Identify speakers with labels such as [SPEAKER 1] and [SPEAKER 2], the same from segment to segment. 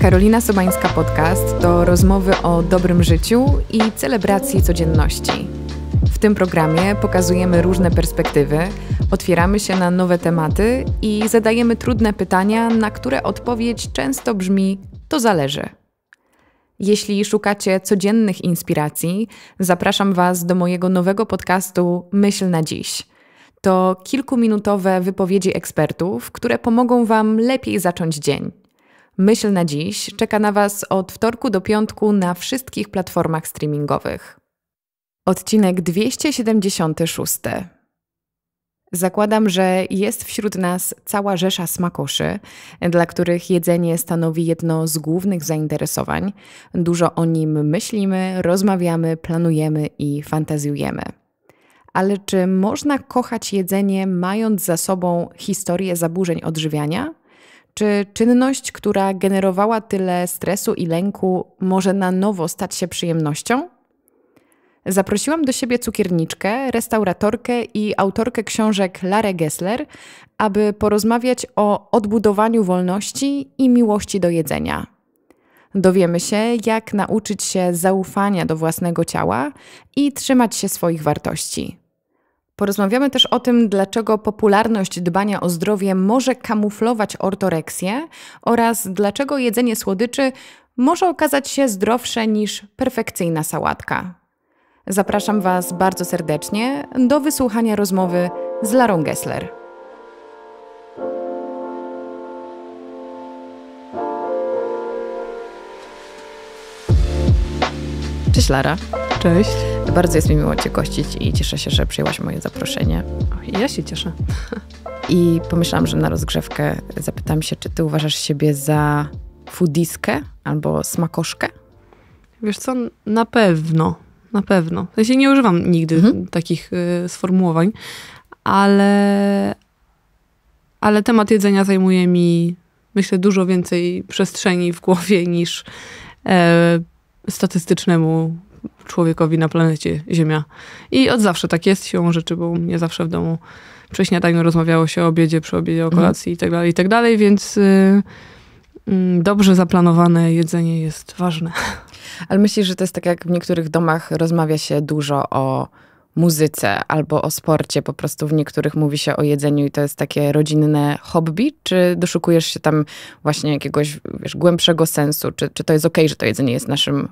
[SPEAKER 1] Karolina Sobańska Podcast to rozmowy o dobrym życiu i celebracji codzienności. W tym programie pokazujemy różne perspektywy, otwieramy się na nowe tematy i zadajemy trudne pytania, na które odpowiedź często brzmi: to zależy. Jeśli szukacie codziennych inspiracji, zapraszam Was do mojego nowego podcastu Myśl na dziś. To kilkuminutowe wypowiedzi ekspertów, które pomogą Wam lepiej zacząć dzień. Myśl na dziś czeka na Was od wtorku do piątku na wszystkich platformach streamingowych. Odcinek 276. Zakładam, że jest wśród nas cała rzesza smakoszy, dla których jedzenie stanowi jedno z głównych zainteresowań. Dużo o nim myślimy, rozmawiamy, planujemy i fantazjujemy. Ale czy można kochać jedzenie, mając za sobą historię zaburzeń odżywiania? Czy czynność, która generowała tyle stresu i lęku, może na nowo stać się przyjemnością? Zaprosiłam do siebie cukierniczkę, restauratorkę i autorkę książek Larę Gessler, aby porozmawiać o odbudowaniu wolności i miłości do jedzenia. Dowiemy się, jak nauczyć się zaufania do własnego ciała i trzymać się swoich wartości. Porozmawiamy też o tym, dlaczego popularność dbania o zdrowie może kamuflować ortoreksję oraz dlaczego jedzenie słodyczy może okazać się zdrowsze niż perfekcyjna sałatka. Zapraszam Was bardzo serdecznie do wysłuchania rozmowy z Larą Gessler. Cześć Lara. Cześć bardzo jest mi miło Cię gościć i cieszę się, że przyjęłaś moje zaproszenie. Ja się cieszę. I pomyślałam, że na rozgrzewkę zapytam się, czy Ty uważasz siebie za foodiskę albo smakoszkę?
[SPEAKER 2] Wiesz co, na pewno, na pewno. W sensie nie używam nigdy mhm. takich y, sformułowań, ale, ale temat jedzenia zajmuje mi, myślę, dużo więcej przestrzeni w głowie niż e, statystycznemu człowiekowi na planecie Ziemia. I od zawsze tak jest się rzeczy, bo nie mnie zawsze w domu przy śniadaniu rozmawiało się o obiedzie, przy obiedzie, o mhm. kolacji mhm. itd., itd., więc y, y, dobrze zaplanowane jedzenie jest ważne.
[SPEAKER 1] Ale myślisz, że to jest tak, jak w niektórych domach rozmawia się dużo o muzyce albo o sporcie, po prostu w niektórych mówi się o jedzeniu i to jest takie rodzinne hobby? Czy doszukujesz się tam właśnie jakiegoś wiesz, głębszego sensu? Czy, czy to jest okej, okay, że to jedzenie jest naszym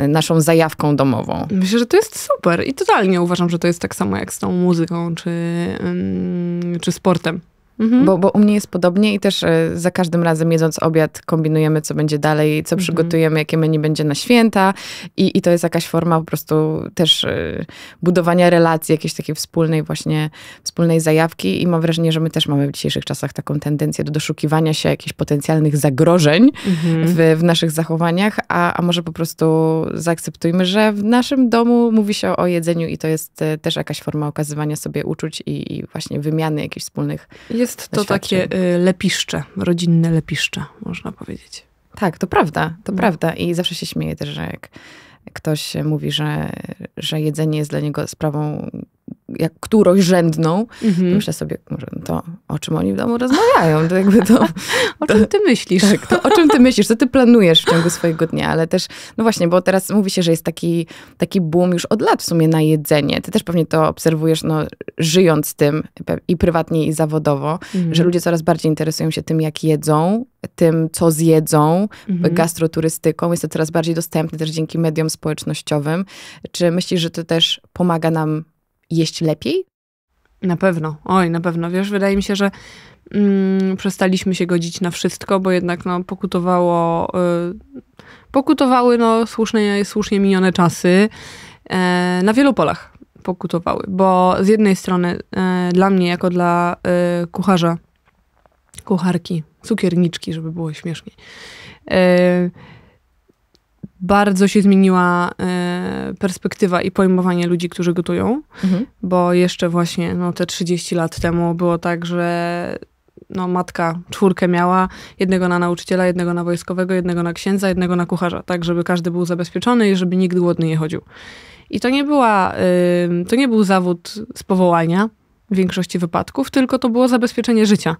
[SPEAKER 1] Y, naszą zajawką domową.
[SPEAKER 2] Myślę, że to jest super i totalnie uważam, że to jest tak samo jak z tą muzyką czy, czy sportem. Mhm. Bo, bo u mnie jest podobnie
[SPEAKER 1] i też e, za każdym razem jedząc obiad kombinujemy, co będzie dalej, co mhm. przygotujemy, jakie menu będzie na święta I, i to jest jakaś forma po prostu też e, budowania relacji, jakiejś takiej wspólnej właśnie, wspólnej zajawki i mam wrażenie, że my też mamy w dzisiejszych czasach taką tendencję do doszukiwania się jakichś potencjalnych zagrożeń mhm. w, w naszych zachowaniach, a, a może po prostu zaakceptujmy, że w naszym domu mówi się o jedzeniu i to jest e, też jakaś forma okazywania sobie uczuć i, i właśnie wymiany jakichś wspólnych
[SPEAKER 2] jest to takie
[SPEAKER 1] y, lepiszcze, rodzinne lepiszcze, można powiedzieć. Tak, to prawda, to no. prawda. I zawsze się śmieję też, że jak ktoś mówi, że, że jedzenie jest dla niego sprawą jak którąś rzędną, mhm. myślę sobie, może to, o czym oni w domu rozmawiają, to jakby to... o czym ty myślisz? Tak, to, o czym ty myślisz, co ty planujesz w ciągu swojego dnia, ale też, no właśnie, bo teraz mówi się, że jest taki, taki boom już od lat w sumie na jedzenie. Ty też pewnie to obserwujesz, no, żyjąc tym i prywatnie, i zawodowo, mhm. że ludzie coraz bardziej interesują się tym, jak jedzą, tym, co zjedzą, mhm. gastroturystyką. Jest to coraz bardziej dostępne też dzięki mediom społecznościowym. Czy myślisz, że to też pomaga nam jeść lepiej? Na
[SPEAKER 2] pewno, oj, na pewno. Wiesz, wydaje mi się, że mm, przestaliśmy się godzić na wszystko, bo jednak no, pokutowało, y, pokutowały no, słusznie, słusznie minione czasy e, na wielu polach pokutowały, bo z jednej strony e, dla mnie, jako dla e, kucharza, kucharki, cukierniczki, żeby było śmieszniej, bardzo się zmieniła e, perspektywa i pojmowanie ludzi, którzy gotują, mhm. bo jeszcze właśnie no, te 30 lat temu było tak, że no, matka czwórkę miała, jednego na nauczyciela, jednego na wojskowego, jednego na księdza, jednego na kucharza, tak żeby każdy był zabezpieczony i żeby nikt głodny nie chodził. I to nie, była, to nie był zawód z powołania w większości wypadków, tylko to było zabezpieczenie życia.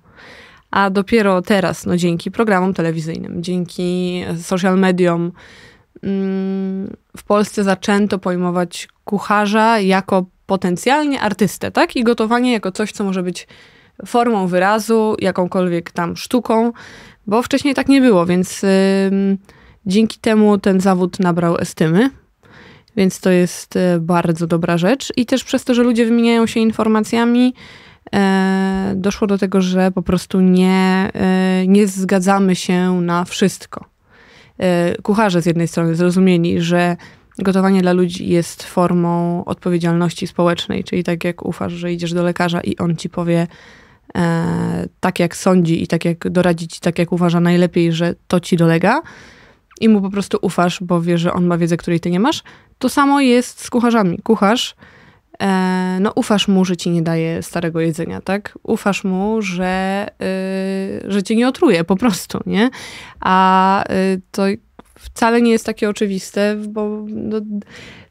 [SPEAKER 2] A dopiero teraz, no dzięki programom telewizyjnym, dzięki social mediom, Mm, w Polsce zaczęto pojmować kucharza jako potencjalnie artystę, tak? I gotowanie jako coś, co może być formą wyrazu, jakąkolwiek tam sztuką, bo wcześniej tak nie było, więc dzięki temu ten zawód nabrał estymy. Więc to jest y, bardzo dobra rzecz. I też przez to, że ludzie wymieniają się informacjami, e, doszło do tego, że po prostu nie, e, nie zgadzamy się na wszystko. E, kucharze z jednej strony zrozumieli, że gotowanie dla ludzi jest formą odpowiedzialności społecznej, czyli tak jak ufasz, że idziesz do lekarza i on ci powie e, tak jak sądzi i tak jak doradzi ci, tak jak uważa najlepiej, że to ci dolega i mu po prostu ufasz, bo wiesz, że on ma wiedzę, której ty nie masz. To samo jest z kucharzami. Kucharz E, no ufasz mu, że ci nie daje starego jedzenia, tak? Ufasz mu, że, y, że cię nie otruje po prostu, nie? A y, to wcale nie jest takie oczywiste, bo no,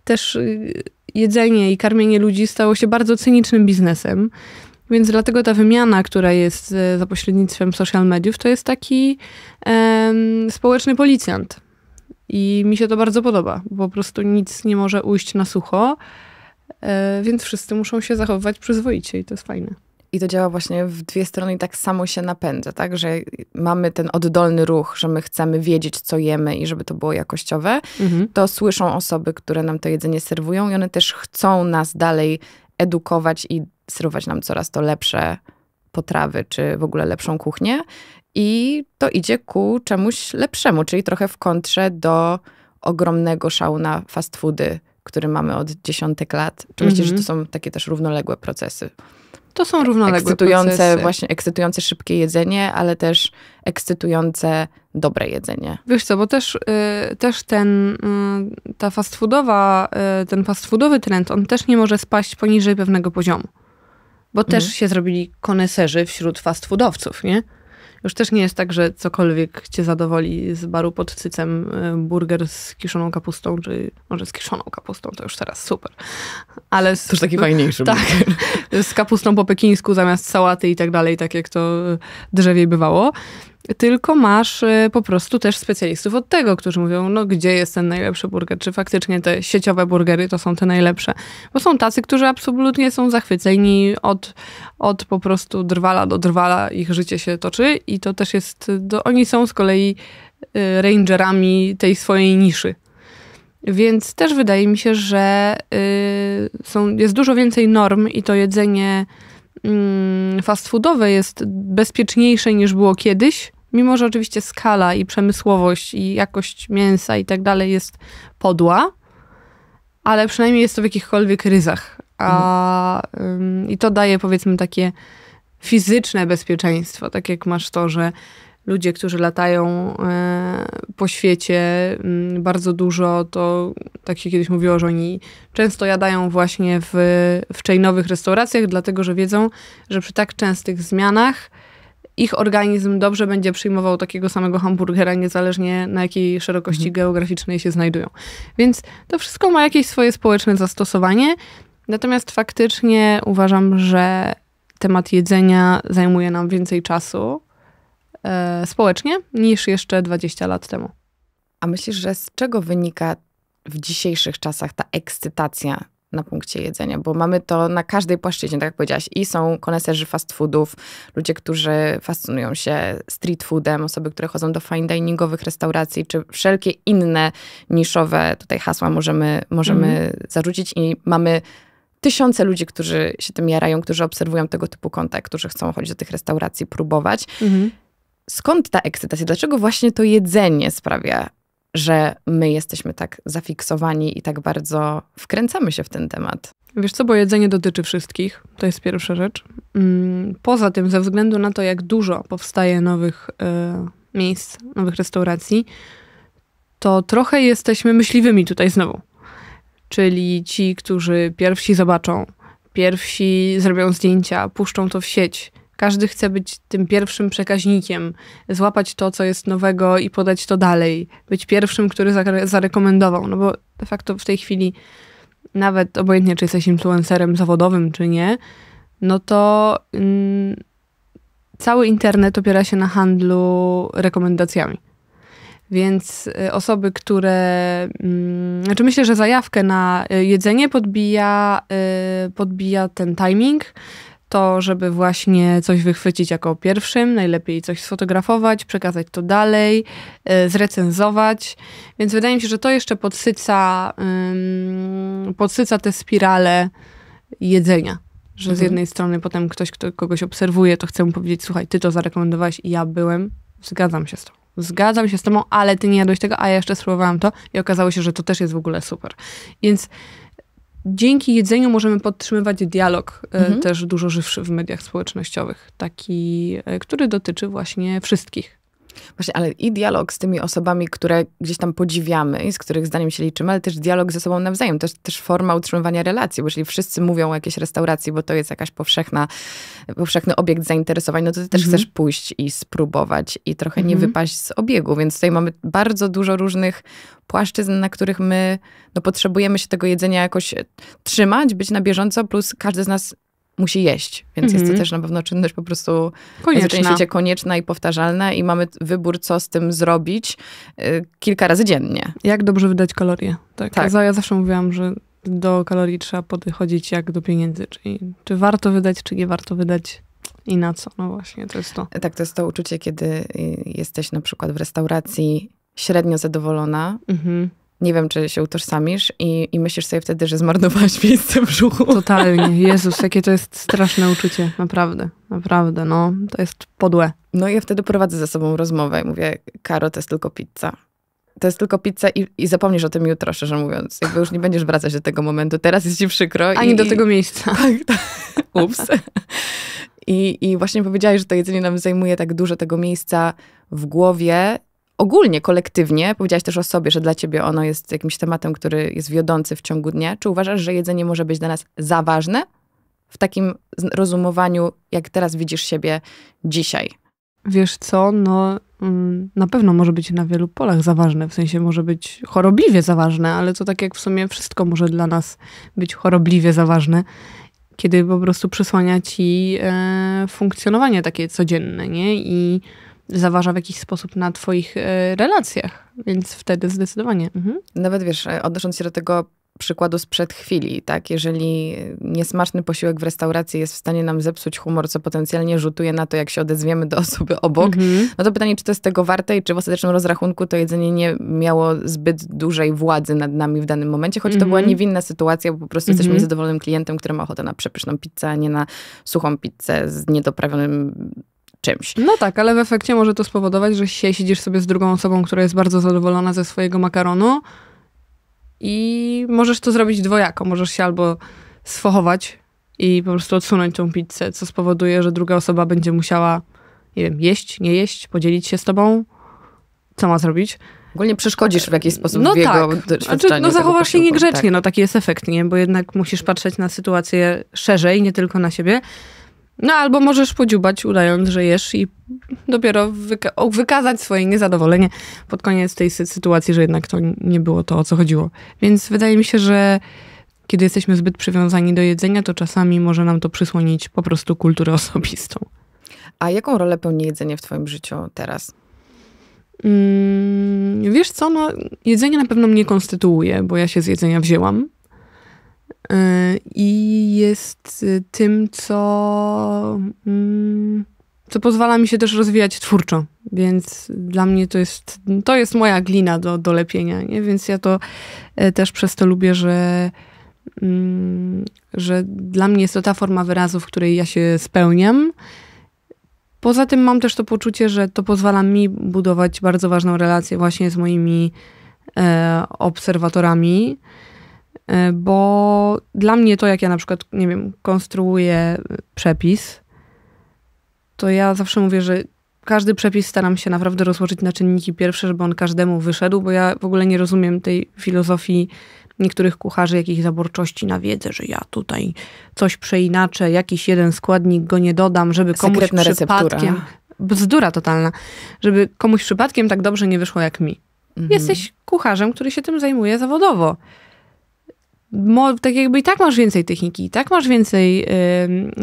[SPEAKER 2] też y, jedzenie i karmienie ludzi stało się bardzo cynicznym biznesem. Więc dlatego ta wymiana, która jest za pośrednictwem social mediów, to jest taki społeczny policjant. I mi się to bardzo podoba, bo po prostu nic nie może ujść na sucho. E, więc wszyscy
[SPEAKER 1] muszą się zachowywać przyzwoicie i to jest fajne. I to działa właśnie w dwie strony i tak samo się napędza, tak? Że mamy ten oddolny ruch, że my chcemy wiedzieć, co jemy i żeby to było jakościowe. Mhm. To słyszą osoby, które nam to jedzenie serwują i one też chcą nas dalej edukować i serwować nam coraz to lepsze potrawy, czy w ogóle lepszą kuchnię. I to idzie ku czemuś lepszemu, czyli trochę w kontrze do ogromnego szału na fast foody który mamy od dziesiątek lat? Czy myślisz, mm -hmm. że mhm. to są takie też równoległe procesy?
[SPEAKER 2] To są równoległe ekscytujące, procesy. Właśnie
[SPEAKER 1] ekscytujące szybkie jedzenie, ale też ekscytujące dobre jedzenie.
[SPEAKER 2] Wiesz co, bo też, y, też ten, y, ta fast foodowa, y, ten fast foodowy trend, on też nie może spaść poniżej pewnego poziomu. Bo mm. też mhm. się zrobili koneserzy wśród fast foodowców, nie? Już też nie jest tak, że cokolwiek cię zadowoli z baru pod cycem e, burger z kiszoną kapustą, czy może z kiszoną kapustą, to już teraz super. Ale z, to już taki no, fajniejszy. Tak, burger. z kapustą po pekińsku zamiast sałaty i tak dalej, tak jak to drzewie bywało tylko masz y, po prostu też specjalistów od tego, którzy mówią, no gdzie jest ten najlepszy burger, czy faktycznie te sieciowe burgery to są te najlepsze. Bo są tacy, którzy absolutnie są zachwyceni od, od po prostu drwala do drwala, ich życie się toczy i to też jest, to oni są z kolei y, rangerami tej swojej niszy. Więc też wydaje mi się, że y, są, jest dużo więcej norm i to jedzenie Mm, fast foodowe jest bezpieczniejsze niż było kiedyś, mimo że oczywiście skala i przemysłowość i jakość mięsa i tak dalej jest podła, ale przynajmniej jest to w jakichkolwiek ryzach. A, mhm. I to daje powiedzmy takie fizyczne bezpieczeństwo, tak jak masz to, że ludzie, którzy latają e, po świecie mm, bardzo dużo, to tak się kiedyś mówiło, że oni często jadają właśnie w, w chainowych restauracjach, dlatego że wiedzą, że przy tak częstych zmianach ich organizm dobrze będzie przyjmował takiego samego hamburgera, niezależnie na jakiej szerokości mhm. geograficznej się znajdują. Więc to wszystko ma jakieś swoje społeczne zastosowanie. Natomiast faktycznie uważam, że temat jedzenia zajmuje nam więcej czasu E, społecznie niż jeszcze 20 lat temu. A myślisz, że z czego
[SPEAKER 1] wynika w dzisiejszych czasach ta ekscytacja na punkcie jedzenia, bo mamy to na każdej płaszczyźnie, tak jak powiedziałaś. I są koneserzy fast foodów, ludzie, którzy fascynują się street foodem, osoby, które chodzą do fine diningowych restauracji, czy wszelkie inne niszowe tutaj hasła możemy, możemy mm. zarzucić i mamy tysiące ludzi, którzy się tym jarają, którzy obserwują tego typu konta, którzy chcą chodzić do tych restauracji, próbować. Mm skąd ta ekscytacja? Dlaczego właśnie to jedzenie sprawia, że my jesteśmy tak zafiksowani i tak bardzo wkręcamy się w ten temat?
[SPEAKER 2] Wiesz co, bo jedzenie dotyczy wszystkich, to jest pierwsza rzecz. Mm, poza tym, ze względu na to, jak dużo powstaje nowych y, miejsc, nowych restauracji, to trochę jesteśmy myśliwymi tutaj znowu. Czyli ci, którzy pierwsi zobaczą, pierwsi zrobią zdjęcia, puszczą to w sieć, każdy chce być tym pierwszym przekaźnikiem, złapać to, co jest nowego i podać to dalej. Być pierwszym, który zarekomendował, no bo de facto w tej chwili nawet obojętnie, czy jesteś influencerem zawodowym, czy nie, no to mm, cały internet opiera się na handlu rekomendacjami. Więc y, osoby, które. Mm, znaczy myślę, że zajawkę na y, jedzenie podbija, y, podbija ten timing, to, żeby właśnie coś wychwycić jako pierwszym, najlepiej coś sfotografować, przekazać to dalej, y, zrecenzować. Więc wydaje mi się, że to jeszcze podsyca, podsyca te spirale jedzenia. Że mhm. z jednej strony potem ktoś, kto kogoś obserwuje, to chce mu powiedzieć, słuchaj, ty to zarekomendowałeś i ja byłem. Zgadzam się z tobą zgadzam się z tobą, ale ty nie jadłeś tego, a ja jeszcze spróbowałam to i okazało się, że to też jest w ogóle super. Więc dzięki jedzeniu możemy podtrzymywać dialog e, mhm. też dużo żywszy w mediach społecznościowych, taki, e, który dotyczy właśnie
[SPEAKER 1] wszystkich. Właśnie, ale i dialog z tymi osobami, które gdzieś tam podziwiamy i z których zdaniem się liczymy, ale też dialog ze sobą nawzajem, też, też forma utrzymywania relacji, bo jeżeli wszyscy mówią o jakiejś restauracji, bo to jest jakaś powszechna, powszechny obiekt zainteresowań, no to ty też mhm. chcesz pójść i spróbować i trochę mhm. nie wypaść z obiegu, więc tutaj mamy bardzo dużo różnych płaszczyzn, na których my no, potrzebujemy się tego jedzenia jakoś trzymać, być na bieżąco, plus każdy z nas musi jeść, więc jest to mhm. też na pewno czynność po prostu konieczna. konieczna i powtarzalna i mamy wybór, co z tym zrobić y, kilka razy dziennie.
[SPEAKER 2] Jak dobrze wydać kalorie. Tak. tak. Ja zawsze mówiłam, że do kalorii trzeba podchodzić jak do pieniędzy, czyli czy warto wydać, czy nie warto wydać i na co. No właśnie, to jest to. Tak, to jest to uczucie,
[SPEAKER 1] kiedy y, jesteś na przykład w restauracji średnio zadowolona, mhm nie wiem, czy się utożsamisz i, i myślisz sobie wtedy, że zmarnowałaś
[SPEAKER 2] miejsce w brzuchu. Totalnie. Jezus,
[SPEAKER 1] jakie to jest straszne uczucie. Naprawdę, naprawdę, no. To jest podłe. No i ja wtedy prowadzę ze sobą rozmowę i mówię, Karo, to jest tylko pizza. To jest tylko pizza i, i zapomnisz o tym jutro, szczerze mówiąc. Jakby już nie będziesz wracać do tego momentu. Teraz jest ci przykro. Ani i, do tego miejsca. Tak, tak. Ups. I, I właśnie powiedziałaś, że to jedzenie nam zajmuje tak dużo tego miejsca w głowie, ogólnie, kolektywnie, powiedziałaś też o sobie, że dla ciebie ono jest jakimś tematem, który jest wiodący w ciągu dnia. Czy uważasz, że jedzenie może być dla nas za ważne w takim rozumowaniu, jak teraz widzisz siebie dzisiaj?
[SPEAKER 2] Wiesz co, no mm, na pewno może być na wielu polach za ważne, w sensie może być chorobliwie za ważne, ale to tak jak w sumie wszystko może dla nas być chorobliwie za ważne, kiedy po prostu przesłania ci e, funkcjonowanie takie codzienne, nie? I zaważa w jakiś sposób na twoich e, relacjach, więc wtedy zdecydowanie. Mhm. Nawet wiesz,
[SPEAKER 1] e, odnosząc się do tego przykładu sprzed chwili, tak? Jeżeli niesmaczny posiłek w restauracji jest w stanie nam zepsuć humor, co potencjalnie rzutuje na to, jak się odezwiemy do osoby obok, mhm. no to pytanie, czy to jest tego warte i czy w ostatecznym rozrachunku to jedzenie nie miało zbyt dużej władzy nad nami w danym momencie, choć to była mhm. niewinna sytuacja, bo po prostu jesteśmy mhm. zadowolonym klientem, który ma ochotę na przepyszną pizzę, a nie na suchą pizzę z
[SPEAKER 2] niedoprawionym czymś. No tak, ale w efekcie może to spowodować, że się siedzisz sobie z drugą osobą, która jest bardzo zadowolona ze swojego makaronu i możesz to zrobić dwojako. Możesz się albo sfochować i po prostu odsunąć tą pizzę, co spowoduje, że druga osoba będzie musiała, nie wiem, jeść, nie jeść, podzielić się z tobą. Co ma zrobić? Ogólnie przeszkodzisz w jakiś sposób no w jego tak. Znaczy, no zachowasz się tak. niegrzecznie, tak. no taki jest efekt, nie? Bo jednak musisz patrzeć na sytuację szerzej, nie tylko na siebie. No albo możesz podziubać, udając, że jesz i dopiero wyka wykazać swoje niezadowolenie pod koniec tej sytuacji, że jednak to nie było to, o co chodziło. Więc wydaje mi się, że kiedy jesteśmy zbyt przywiązani do jedzenia, to czasami może nam to przysłonić po prostu kulturę osobistą.
[SPEAKER 1] A jaką rolę pełni jedzenie w Twoim życiu
[SPEAKER 2] teraz? Mm, wiesz co, no, jedzenie na pewno mnie konstytuuje, bo ja się z jedzenia wzięłam. E, i jest e, tym, co, mm, co pozwala mi się też rozwijać twórczo. Więc dla mnie to jest, to jest moja glina do, do lepienia, nie? więc ja to e, też przez to lubię, że, mm, że dla mnie jest to ta forma wyrazu, w której ja się spełniam. Poza tym mam też to poczucie, że to pozwala mi budować bardzo ważną relację właśnie z moimi e, obserwatorami. E, bo dla mnie to, jak ja na przykład, nie wiem, konstruuję e, przepis, to ja zawsze mówię, że każdy przepis staram się naprawdę rozłożyć na czynniki pierwsze, żeby on każdemu wyszedł, bo ja w ogóle nie rozumiem tej filozofii niektórych kucharzy, jakiejś zaborczości na wiedzę, że ja tutaj coś przeinaczę, jakiś jeden składnik go nie dodam, żeby komuś Sekretna przypadkiem... Receptura. Bzdura totalna. Żeby komuś przypadkiem tak dobrze nie wyszło jak mi. Mhm. Jesteś kucharzem, który się tym zajmuje zawodowo. Mo, tak jakby i tak masz więcej techniki, i tak masz więcej,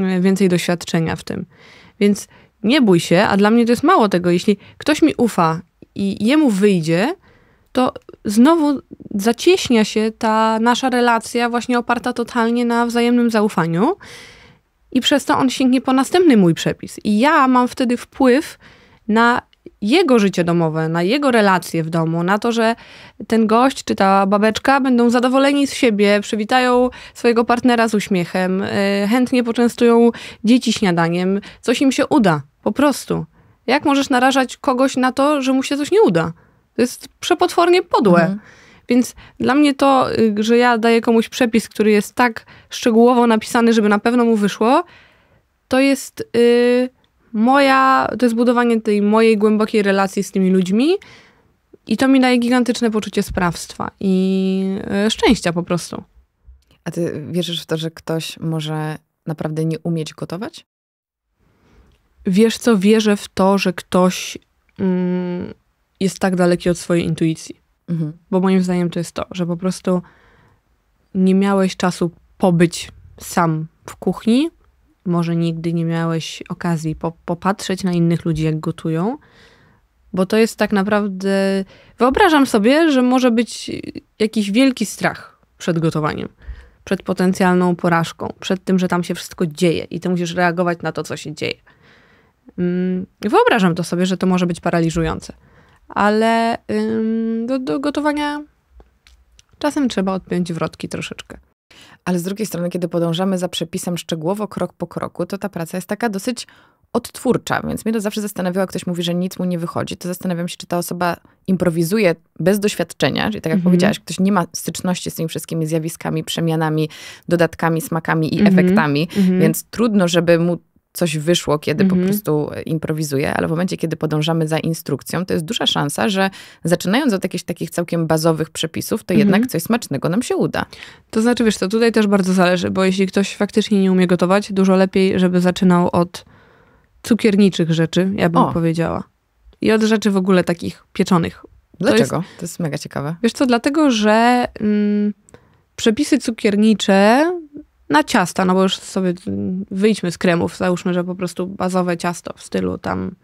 [SPEAKER 2] yy, więcej doświadczenia w tym. Więc nie bój się, a dla mnie to jest mało tego. Jeśli ktoś mi ufa i jemu wyjdzie, to znowu zacieśnia się ta nasza relacja, właśnie oparta totalnie na wzajemnym zaufaniu, i przez to on sięgnie po następny mój przepis. I ja mam wtedy wpływ na jego życie domowe, na jego relacje w domu, na to, że ten gość czy ta babeczka będą zadowoleni z siebie, przywitają swojego partnera z uśmiechem, e, chętnie poczęstują dzieci śniadaniem, coś im się uda, po prostu. Jak możesz narażać kogoś na to, że mu się coś nie uda? To jest przepotwornie podłe. Mhm. Więc dla mnie to, y, że ja daję komuś przepis, który jest tak szczegółowo napisany, żeby na pewno mu wyszło, to jest. Yy, moja, to jest budowanie tej mojej głębokiej relacji z tymi ludźmi i to mi daje gigantyczne poczucie sprawstwa i e, szczęścia po prostu. A
[SPEAKER 1] ty wierzysz w to, że ktoś może
[SPEAKER 2] naprawdę nie umieć gotować? Wiesz co, wierzę w to, że ktoś mm, jest tak daleki od swojej intuicji. Mhm. Bo moim zdaniem to jest to, że po prostu nie miałeś czasu pobyć sam w kuchni, może nigdy nie miałeś okazji po, popatrzeć na innych ludzi, jak gotują, bo to jest tak naprawdę. Wyobrażam sobie, że może być jakiś wielki strach przed gotowaniem, przed potencjalną porażką, przed tym, że tam się wszystko dzieje i ty musisz reagować na to, co się dzieje. Mm, wyobrażam to sobie, że to może być paraliżujące, ale do, do gotowania
[SPEAKER 1] czasem trzeba odpiąć wrotki troszeczkę. Ale z drugiej strony, kiedy podążamy za przepisem szczegółowo, krok po kroku, to ta praca jest taka dosyć odtwórcza, więc mnie to zawsze zastanawiało, ktoś mówi, że nic mu nie wychodzi, to zastanawiam się, czy ta osoba improwizuje bez doświadczenia, czyli tak jak mhm. powiedziałaś, ktoś nie ma styczności z tymi wszystkimi zjawiskami, przemianami, dodatkami, smakami i mhm. efektami, mhm. więc trudno, żeby mu coś wyszło, kiedy po mhm. prostu e, improwizuję, ale w momencie, kiedy podążamy za instrukcją, to jest duża szansa, że zaczynając od jakichś takich całkiem bazowych przepisów, to jednak mhm.
[SPEAKER 2] coś smacznego nam się uda. To znaczy, wiesz, to tutaj też bardzo zależy, bo jeśli ktoś faktycznie nie umie gotować, dużo lepiej, żeby zaczynał od cukierniczych rzeczy, ja bym o. powiedziała. I od rzeczy w ogóle takich pieczonych. Dlaczego? To jest, to jest mega ciekawe. Wiesz co, dlatego, że mm, przepisy cukiernicze na ciasta, no bo już sobie wyjdźmy z kremów, załóżmy, że po prostu bazowe ciasto w stylu tam,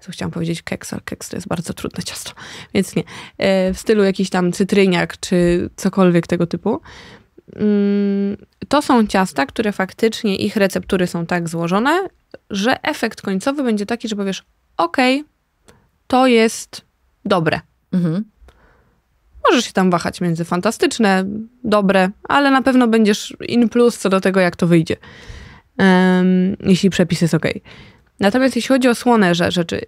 [SPEAKER 2] co chciałam powiedzieć, keks, ale keks to jest bardzo trudne ciasto, więc nie, e, w stylu jakiś tam cytryniak czy cokolwiek tego typu. Mm, to są ciasta, które faktycznie ich receptury są tak złożone, że efekt końcowy będzie taki, że powiesz, ok, to jest dobre. Mhm. Możesz się tam wahać między fantastyczne, dobre, ale na pewno będziesz in plus co do tego, jak to wyjdzie, um, jeśli przepis jest ok. Natomiast jeśli chodzi o słone rzeczy,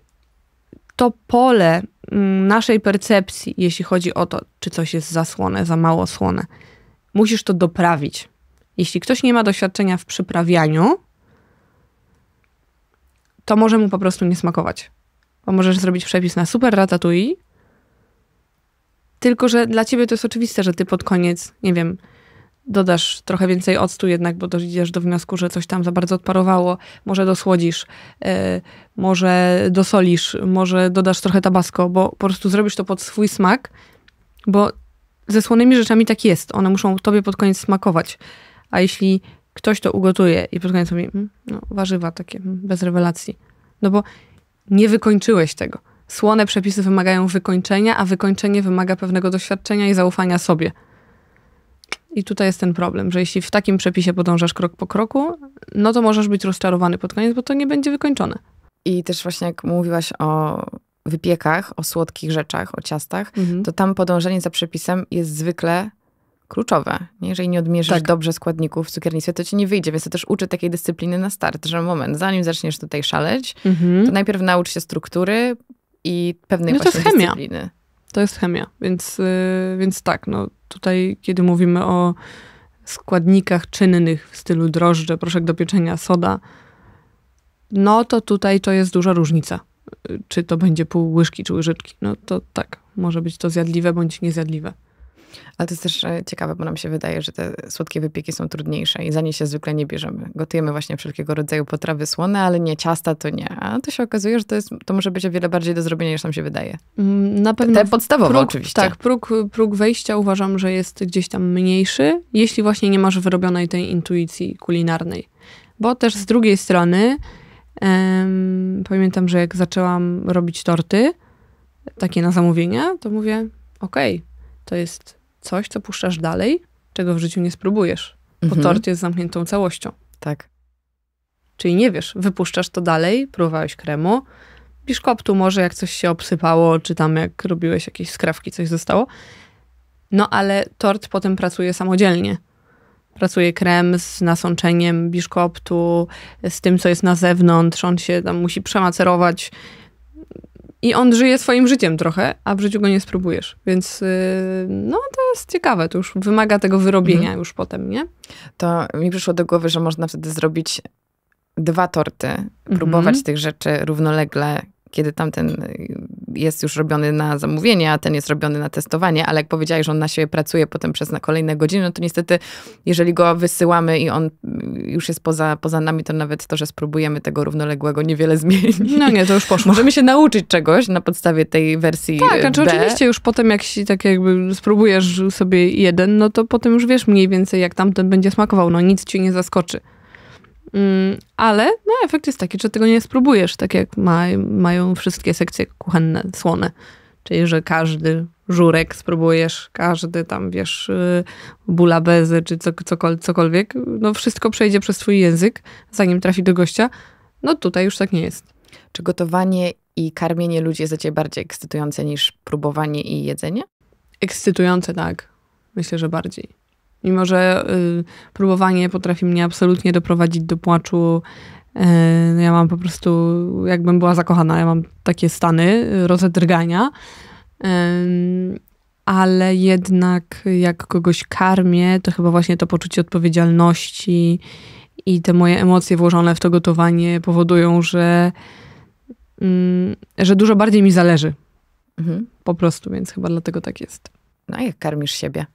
[SPEAKER 2] to pole mm, naszej percepcji, jeśli chodzi o to, czy coś jest za słone, za mało słone, musisz to doprawić. Jeśli ktoś nie ma doświadczenia w przyprawianiu, to może mu po prostu nie smakować. Bo możesz zrobić przepis na super ratatouille, tylko, że dla ciebie to jest oczywiste, że ty pod koniec, nie wiem, dodasz trochę więcej octu jednak, bo dojdziesz do wniosku, że coś tam za bardzo odparowało, może dosłodzisz, yy, może dosolisz, może dodasz trochę tabasko, bo po prostu zrobisz to pod swój smak, bo ze słonymi rzeczami tak jest. One muszą tobie pod koniec smakować. A jeśli ktoś to ugotuje i pod koniec mówi, mm, no, warzywa takie, mm, bez rewelacji, no bo nie wykończyłeś tego. Słone przepisy wymagają wykończenia, a wykończenie wymaga pewnego doświadczenia i zaufania sobie. I tutaj jest ten problem, że jeśli w takim przepisie podążasz krok po kroku, no to możesz być rozczarowany pod koniec, bo to nie będzie wykończone.
[SPEAKER 1] I też właśnie jak mówiłaś o wypiekach, o słodkich rzeczach, o ciastach, mhm. to tam podążenie za przepisem jest zwykle kluczowe. Nie? Jeżeli nie odmierzysz tak. dobrze składników w cukiernictwie, to ci nie wyjdzie, więc to też uczy takiej dyscypliny na start, że moment, zanim zaczniesz tutaj szaleć, mhm. to najpierw naucz się struktury, i pewnej no to jest chemia. Dyscypliny.
[SPEAKER 2] To jest chemia, więc, y, więc tak, no tutaj kiedy mówimy o składnikach czynnych w stylu drożdże, proszek do pieczenia, soda, no to tutaj to jest duża różnica. Y, czy to będzie pół łyżki, czy łyżeczki. No to tak, może być to zjadliwe bądź niezjadliwe. Ale
[SPEAKER 1] to jest też e, ciekawe, bo nam się wydaje, że te słodkie wypieki są trudniejsze i za nie się zwykle nie bierzemy. Gotujemy właśnie wszelkiego rodzaju potrawy słone, ale nie ciasta to nie. A to się okazuje, że to, jest, to może być o wiele bardziej do zrobienia niż nam się wydaje.
[SPEAKER 2] Mm, na pewno. Te, te podstawowe próg, oczywiście. Tak, próg, próg wejścia uważam, że jest gdzieś tam mniejszy, jeśli właśnie nie masz wyrobionej tej intuicji kulinarnej. Bo też z drugiej strony em, pamiętam, że jak zaczęłam robić torty, takie na zamówienia, to mówię, okej, okay, to jest coś, co puszczasz dalej, czego w życiu nie spróbujesz, bo mhm. tort jest zamkniętą całością. Tak. Czyli nie wiesz, wypuszczasz to dalej, próbowałeś kremu, biszkoptu może, jak coś się obsypało, czy tam jak robiłeś jakieś skrawki, coś zostało. No ale tort potem pracuje samodzielnie. Pracuje krem z nasączeniem biszkoptu, z tym, co jest na zewnątrz. On się tam musi przemacerować i on żyje swoim życiem trochę, a w życiu go nie spróbujesz. Więc yy, no to jest ciekawe, to już wymaga tego wyrobienia mhm. już potem, nie?
[SPEAKER 1] To mi przyszło do głowy, że można wtedy zrobić dwa torty, próbować mhm. tych rzeczy równolegle, kiedy tamten jest już robiony na zamówienie, a ten jest robiony na testowanie, ale jak powiedziałeś, że on na siebie pracuje potem przez na kolejne godziny, no to niestety, jeżeli go wysyłamy i on już jest poza, poza nami, to nawet to, że spróbujemy tego równoległego, niewiele zmieni. No nie, to już poszło. Możemy się nauczyć czegoś na podstawie tej wersji Tak, znaczy oczywiście
[SPEAKER 2] już potem jak się tak jakby spróbujesz sobie jeden, no to potem już wiesz mniej więcej, jak tamten będzie smakował. No nic ci nie zaskoczy. Mm, ale no, efekt jest taki, że tego nie spróbujesz, tak jak ma, mają wszystkie sekcje kuchenne słone. Czyli, że każdy żurek spróbujesz, każdy tam, wiesz, y, bulabezy czy cokolwiek, no wszystko przejdzie przez twój język, zanim trafi do gościa. No tutaj już tak nie jest. Czy gotowanie i karmienie
[SPEAKER 1] ludzi jest dla ciebie bardziej ekscytujące niż próbowanie i jedzenie? Ekscytujące, tak.
[SPEAKER 2] Myślę, że bardziej. Mimo, że y, próbowanie potrafi mnie absolutnie doprowadzić do płaczu. Y, ja mam po prostu, jakbym była zakochana, ja mam takie stany y, rozedrgania. Y, ale jednak jak kogoś karmię, to chyba właśnie to poczucie odpowiedzialności i te moje emocje włożone w to gotowanie powodują, że, mm, że dużo bardziej mi zależy. Mhm. Po prostu, więc chyba dlatego tak jest. No a jak karmisz siebie?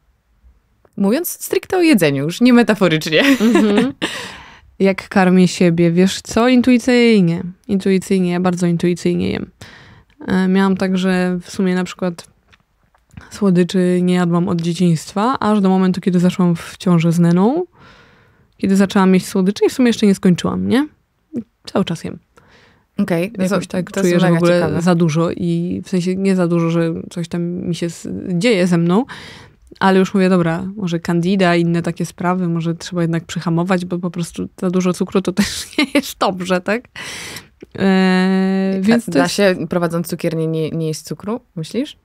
[SPEAKER 2] Mówiąc stricte o jedzeniu, już nie metaforycznie. Mhm. Jak karmię siebie, wiesz co? Intuicyjnie. Intuicyjnie, ja bardzo intuicyjnie jem. E, miałam także w sumie na przykład słodyczy nie jadłam od dzieciństwa, aż do momentu, kiedy zaszłam w ciążę z Neną. Kiedy zaczęłam jeść słodycze i w sumie jeszcze nie skończyłam, nie? Cały czas jem. Okej. Okay, Jakoś tak to czuję, że w ogóle ciekawe. za dużo i w sensie nie za dużo, że coś tam mi się dzieje ze mną, ale już mówię, dobra, może candida, inne takie sprawy, może trzeba jednak przyhamować, bo po prostu za dużo cukru to też nie jest dobrze, tak? Eee, więc da, da jest... się prowadząc cukiernię nie, nie jest cukru, myślisz?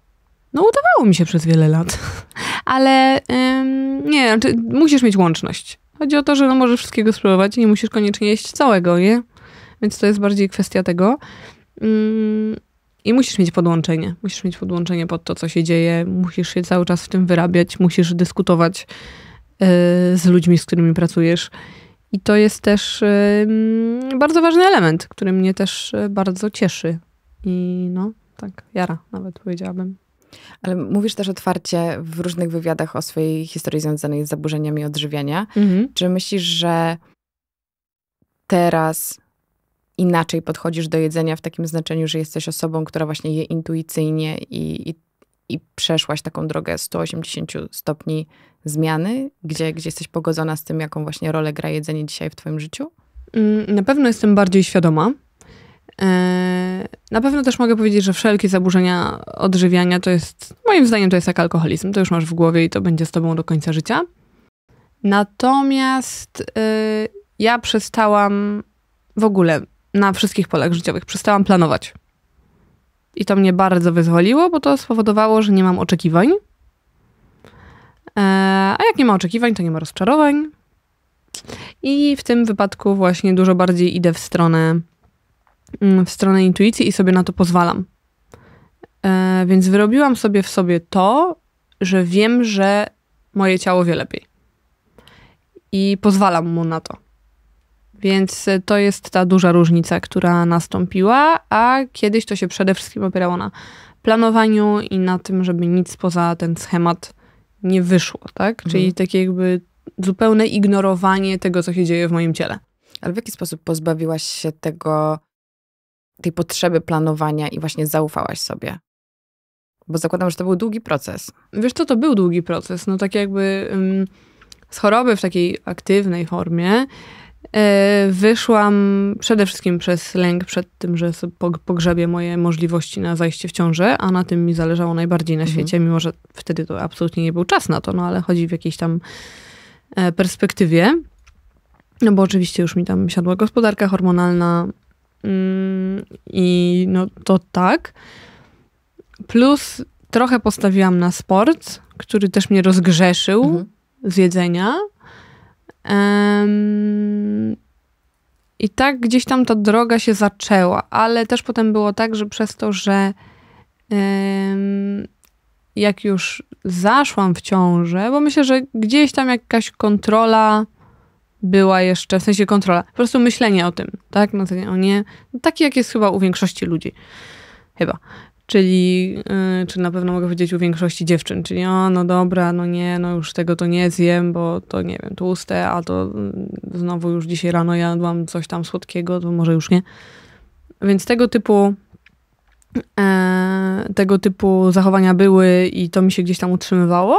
[SPEAKER 2] No udawało mi się przez wiele lat, ale ym, nie, znaczy, musisz mieć łączność. Chodzi o to, że no możesz wszystkiego spróbować i nie musisz koniecznie jeść całego, nie? Więc to jest bardziej kwestia tego. Ym, mm, i musisz mieć podłączenie. Musisz mieć podłączenie pod to, co się dzieje. Musisz się cały czas w tym wyrabiać. Musisz dyskutować y, z ludźmi, z którymi pracujesz. I to jest też bardzo ważny element, który mnie też y, bardzo cieszy. I no, tak, jara nawet powiedziałabym. Ale mówisz też otwarcie w różnych wywiadach o
[SPEAKER 1] swojej historii związanej z zaburzeniami odżywiania. Mhm. Czy myślisz, że teraz inaczej podchodzisz do jedzenia w takim znaczeniu, że jesteś osobą, która właśnie je intuicyjnie i, i, i przeszłaś taką drogę 180 stopni zmiany, gdzie, gdzie jesteś pogodzona z tym, jaką właśnie rolę gra jedzenie dzisiaj w twoim życiu?
[SPEAKER 2] Mm, na pewno jestem bardziej świadoma. E, na pewno też mogę powiedzieć, że wszelkie zaburzenia odżywiania to jest, moim zdaniem, to jest jak alkoholizm. To już masz w głowie i to będzie z tobą do końca życia. Natomiast y, ja przestałam w ogóle na wszystkich polach życiowych. Przestałam planować. I to mnie bardzo wyzwoliło, bo to spowodowało, że nie mam oczekiwań. E, a jak nie ma oczekiwań, to nie ma rozczarowań. I w tym wypadku właśnie dużo bardziej idę w stronę, mm, w stronę intuicji i sobie na to pozwalam. E, więc wyrobiłam sobie w sobie to, że wiem, że moje ciało wie lepiej. I pozwalam mu na to. Więc e, to jest ta duża różnica, która nastąpiła, a kiedyś to się przede wszystkim opierało na planowaniu i na tym, żeby nic poza ten schemat nie wyszło, tak? Czyli mhm. takie jakby zupełne ignorowanie tego, co się dzieje w moim ciele.
[SPEAKER 1] Ale w jaki sposób pozbawiłaś się tego, tej potrzeby planowania i właśnie zaufałaś sobie? Bo zakładam, że to był długi proces.
[SPEAKER 2] Wiesz co, to był długi proces. No tak jakby mm, z choroby w takiej aktywnej formie E, wyszłam przede wszystkim przez lęk przed tym, że pogrzebie moje możliwości na zajście w ciążę, a na tym mi zależało najbardziej na mhm. świecie, mimo że wtedy to absolutnie nie był czas na to, no ale chodzi w jakiejś tam e, perspektywie. No bo oczywiście już mi tam siadła gospodarka hormonalna mm, i no to tak. Plus trochę postawiłam na sport, który też mnie rozgrzeszył mhm. z jedzenia Um, I tak gdzieś tam ta droga się zaczęła, ale też potem było tak, że przez to, że um, jak już zaszłam w ciążę, bo myślę, że gdzieś tam jakaś kontrola była jeszcze, w sensie kontrola, po prostu myślenie o tym, tak? No nie, o nie, takie jak jest chyba u większości ludzi. Chyba czyli y, czy na pewno mogę powiedzieć u większości dziewczyn, czyli o, no dobra, no nie, no już tego to nie zjem, bo to nie wiem, tłuste, a to mm, znowu już dzisiaj rano jadłam coś tam słodkiego, to może już nie. Więc tego typu e, tego typu zachowania były i to mi się gdzieś tam utrzymywało.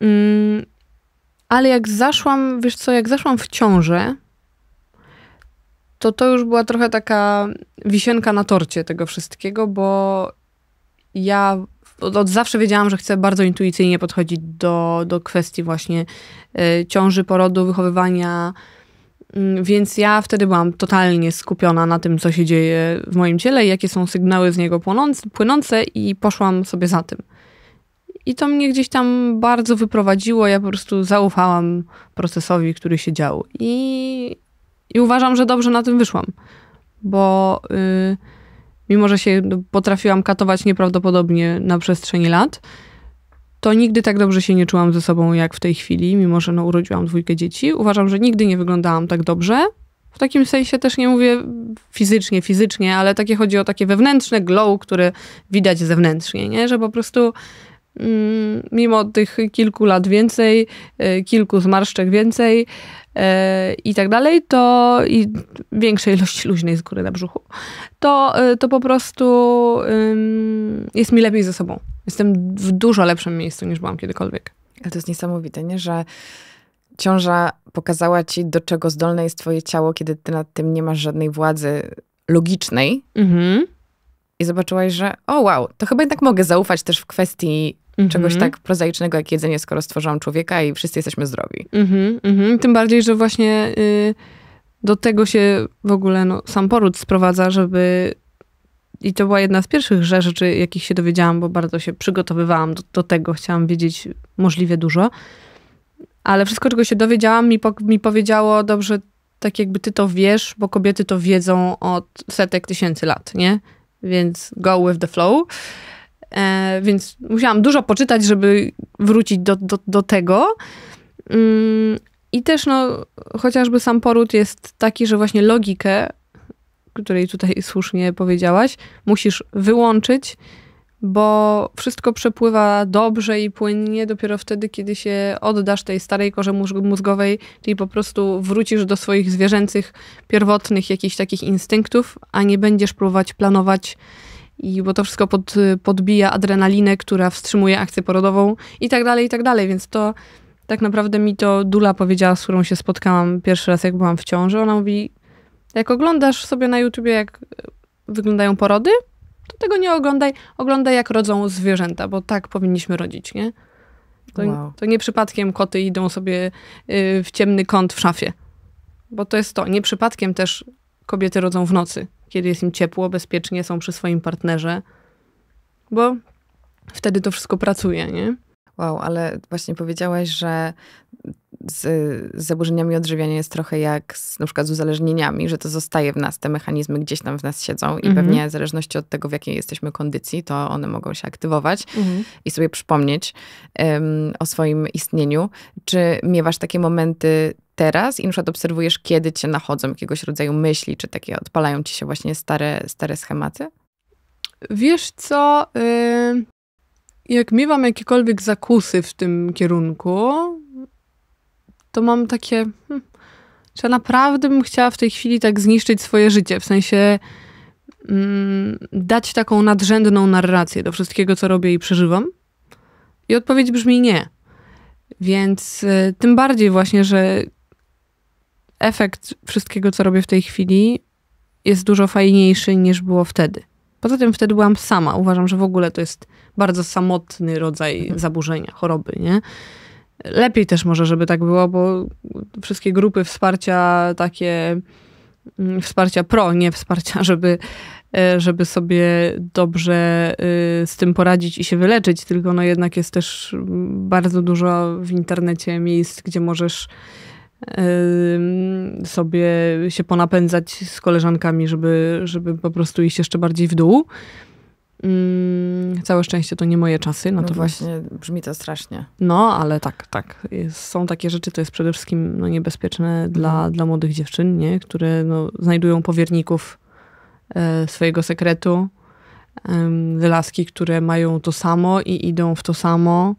[SPEAKER 2] Mm, ale jak zaszłam, wiesz co, jak zaszłam w ciążę, to to już była trochę taka wisienka na torcie tego wszystkiego, bo ja od, od zawsze wiedziałam, że chcę bardzo intuicyjnie podchodzić do, do kwestii właśnie y, ciąży, porodu, wychowywania. Mm, więc ja wtedy byłam totalnie skupiona na tym, co się dzieje w moim ciele i jakie są sygnały z niego płonące, płynące, i poszłam sobie za tym. I to mnie gdzieś tam bardzo wyprowadziło. Ja po prostu zaufałam procesowi, który się dział. I i uważam, że dobrze na tym wyszłam, bo yy, mimo, że się potrafiłam katować nieprawdopodobnie na przestrzeni lat, to nigdy tak dobrze się nie czułam ze sobą jak w tej chwili, mimo że no, urodziłam dwójkę dzieci. Uważam, że nigdy nie wyglądałam tak dobrze. W takim sensie też nie mówię fizycznie, fizycznie, ale takie chodzi o takie wewnętrzne glow, które widać zewnętrznie, nie? że po prostu Mm, mimo tych kilku lat więcej, e, kilku zmarszczek więcej e, i tak dalej, to i większej ilości luźnej z góry na brzuchu, to, e, to po prostu jest mi lepiej ze sobą. Jestem w dużo lepszym miejscu niż byłam kiedykolwiek.
[SPEAKER 1] Ale to jest niesamowite, nie? Że ciąża pokazała ci, do czego zdolne jest twoje ciało, kiedy ty nad tym nie masz żadnej władzy logicznej. Mhm. I zobaczyłaś, że o wow, to chyba jednak mogę zaufać też w kwestii Czegoś mhm. tak prozaicznego jak jedzenie, skoro stworzyłam człowieka i wszyscy jesteśmy zdrowi.
[SPEAKER 2] Mhm, mhm. Tym bardziej, że właśnie y, do tego się w ogóle no, sam poród sprowadza, żeby. I to była jedna z pierwszych rzeczy, jakich się dowiedziałam, bo bardzo się przygotowywałam do, do tego, chciałam wiedzieć możliwie dużo. Ale wszystko, czego się dowiedziałam, mi, po, mi powiedziało, dobrze, tak jakby ty to wiesz, bo kobiety to wiedzą od setek tysięcy lat, nie? Więc go with the flow. E, więc musiałam dużo poczytać, żeby wrócić do, do, do tego. Mm, I też no, chociażby sam poród jest taki, że właśnie logikę, której tutaj słusznie powiedziałaś, musisz wyłączyć, bo wszystko przepływa dobrze i płynnie dopiero wtedy, kiedy się oddasz tej starej korze mózgowej, czyli po prostu wrócisz do swoich zwierzęcych, pierwotnych jakichś takich instynktów, a nie będziesz próbować planować i bo to wszystko pod, podbija adrenalinę, która wstrzymuje akcję porodową i tak dalej, i tak dalej, więc to tak naprawdę mi to Dula powiedziała, z którą się spotkałam pierwszy raz, jak byłam w ciąży. Ona mówi, jak oglądasz sobie na YouTubie, jak wyglądają porody, to tego nie oglądaj. Oglądaj, jak rodzą zwierzęta, bo tak powinniśmy rodzić, nie? To, wow. to nie przypadkiem koty idą sobie y, w ciemny kąt w szafie. Bo to jest to. Nie przypadkiem też kobiety rodzą w nocy kiedy jest im ciepło, bezpiecznie, są przy swoim partnerze, bo wtedy to wszystko pracuje, nie?
[SPEAKER 1] Wow, ale właśnie powiedziałaś, że z, z zaburzeniami odżywiania jest trochę jak z, na przykład z uzależnieniami, że to zostaje w nas, te mechanizmy gdzieś tam w nas siedzą i mhm. pewnie w zależności od tego, w jakiej jesteśmy kondycji, to one mogą się aktywować mhm. i sobie przypomnieć um, o swoim istnieniu. Czy miewasz takie momenty teraz i na przykład obserwujesz, kiedy cię nachodzą jakiegoś rodzaju myśli, czy takie odpalają ci się właśnie stare, stare schematy?
[SPEAKER 2] Wiesz co, y, jak miewam jakiekolwiek zakusy w tym kierunku, to mam takie, hmm, czy naprawdę bym chciała w tej chwili tak zniszczyć swoje życie, w sensie mm, dać taką nadrzędną narrację do wszystkiego, co robię i przeżywam? I odpowiedź brzmi nie. Więc y, tym bardziej właśnie, że efekt wszystkiego, co robię w tej chwili, jest dużo fajniejszy niż było wtedy. Poza tym wtedy byłam sama. Uważam, że w ogóle to jest bardzo samotny rodzaj mhm. zaburzenia, choroby, nie? Lepiej też może, żeby tak było, bo wszystkie grupy wsparcia takie mm, wsparcia pro, nie wsparcia, żeby, e, żeby sobie dobrze y, z tym poradzić i się wyleczyć, tylko no jednak jest też mm, bardzo dużo w internecie miejsc, gdzie możesz sobie się ponapędzać z koleżankami, żeby, żeby po prostu iść jeszcze bardziej w dół. całe szczęście to nie moje czasy. No, no to właśnie
[SPEAKER 1] brzmi to strasznie.
[SPEAKER 2] No, ale tak, tak. Jest, są takie rzeczy, to jest przede wszystkim no, niebezpieczne dla, mhm. dla młodych dziewczyn, nie? które no, znajdują powierników e, swojego sekretu, e, które mają to samo i idą w to samo.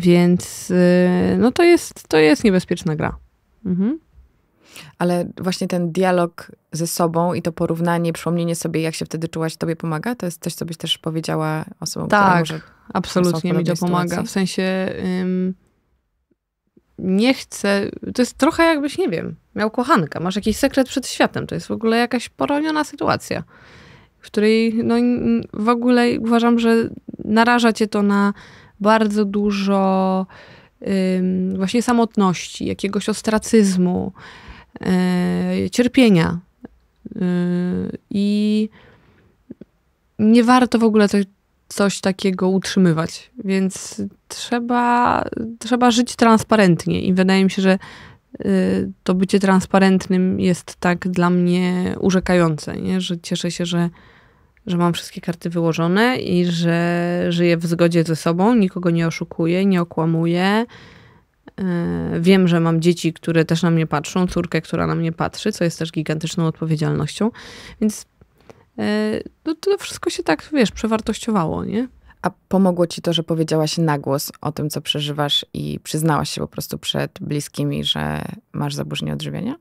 [SPEAKER 2] Więc y, no to jest, to jest niebezpieczna gra. Mhm. Ale
[SPEAKER 1] właśnie ten dialog ze sobą i to porównanie, przypomnienie sobie, jak się wtedy czułaś, tobie pomaga? To jest coś, co byś też powiedziała osobom, tak, które może absolutnie mi to pomaga. Sytuacji? W
[SPEAKER 2] sensie ym, nie chcę, to jest trochę jakbyś, nie wiem, miał kochanka, masz jakiś sekret przed światem, to jest w ogóle jakaś poroniona sytuacja, w której no, w ogóle uważam, że naraża cię to na bardzo dużo właśnie samotności, jakiegoś ostracyzmu, y, cierpienia. Y, I nie warto w ogóle coś, coś takiego utrzymywać, więc trzeba, trzeba żyć transparentnie. I wydaje mi się, że y, to bycie transparentnym jest tak dla mnie urzekające, nie? że cieszę się, że że mam wszystkie karty wyłożone i że żyję w zgodzie ze sobą, nikogo nie oszukuję, nie okłamuję. E, wiem, że mam dzieci, które też na mnie patrzą, córkę, która na mnie patrzy, co jest też gigantyczną odpowiedzialnością. Więc e, no, to wszystko się
[SPEAKER 1] tak, wiesz, przewartościowało, nie? A pomogło ci to, że powiedziałaś na głos o tym, co przeżywasz i przyznałaś się po prostu przed bliskimi, że masz zaburzenie odżywiania?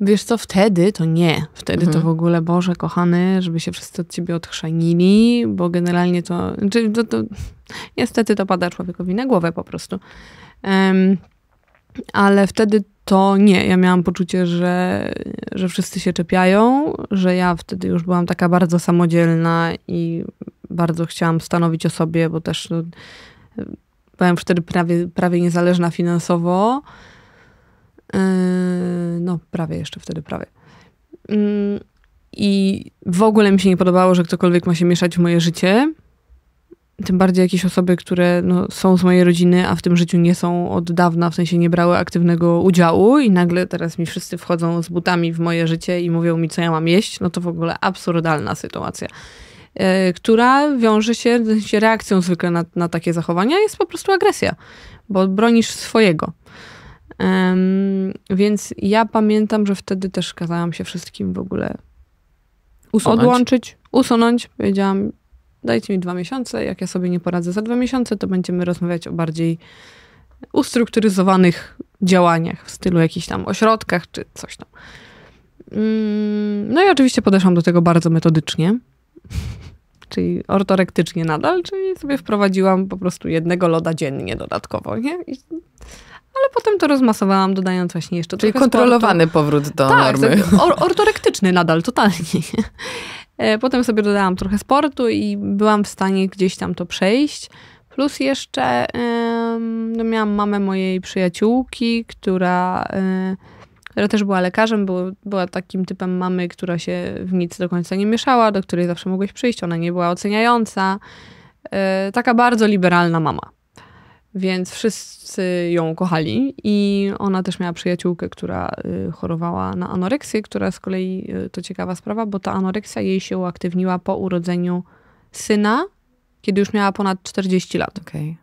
[SPEAKER 2] Wiesz co, wtedy to nie. Wtedy mhm. to w ogóle, Boże kochany, żeby się wszyscy od ciebie odchrzanili, bo generalnie to, znaczy to, to niestety to pada człowiekowi na głowę po prostu. Um, ale wtedy to nie. Ja miałam poczucie, że, że wszyscy się czepiają, że ja wtedy już byłam taka bardzo samodzielna i bardzo chciałam stanowić o sobie, bo też no, byłam wtedy prawie, prawie niezależna finansowo. Yy, no, prawie jeszcze wtedy, prawie. Mm, I w ogóle mi się nie podobało, że ktokolwiek ma się mieszać w moje życie. Tym bardziej jakieś osoby, które no, są z mojej rodziny, a w tym życiu nie są od dawna, w sensie nie brały aktywnego udziału, i nagle teraz mi wszyscy wchodzą z butami w moje życie i mówią mi, co ja mam jeść. No to w ogóle absurdalna sytuacja yy, która wiąże się z reakcją zwykle na, na, takie zachowania, jest po prostu agresja, bo bronisz swojego. Um, więc ja pamiętam, że wtedy też kazałam się wszystkim w ogóle usunąć. odłączyć, usunąć. Powiedziałam, dajcie mi dwa miesiące, jak ja sobie nie poradzę za dwa miesiące, to będziemy rozmawiać o bardziej ustrukturyzowanych działaniach w stylu jakichś tam ośrodkach czy coś tam. Mm, no i oczywiście podeszłam do tego bardzo metodycznie, czyli ortorektycznie nadal, czyli sobie wprowadziłam po prostu jednego loda dziennie dodatkowo, nie? I ale potem to rozmasowałam, dodając właśnie jeszcze Czyli kontrolowany sportu. powrót do tak, normy. Tak. Or ortorektyczny nadal, totalnie. E, potem sobie dodałam trochę sportu i byłam w stanie gdzieś tam to przejść. Plus jeszcze no miałam mamę mojej przyjaciółki, która, e, która też była lekarzem, była takim typem mamy, która się w nic do końca nie mieszała, do której zawsze mogłeś przyjść, ona nie była oceniająca. E, taka bardzo liberalna mama. Więc wszyscy ją kochali i ona też miała przyjaciółkę, która y, chorowała na anoreksję, która z kolei y, to ciekawa sprawa, bo ta anoreksja jej się uaktywniła po urodzeniu syna, kiedy już miała ponad 40 lat. Okay.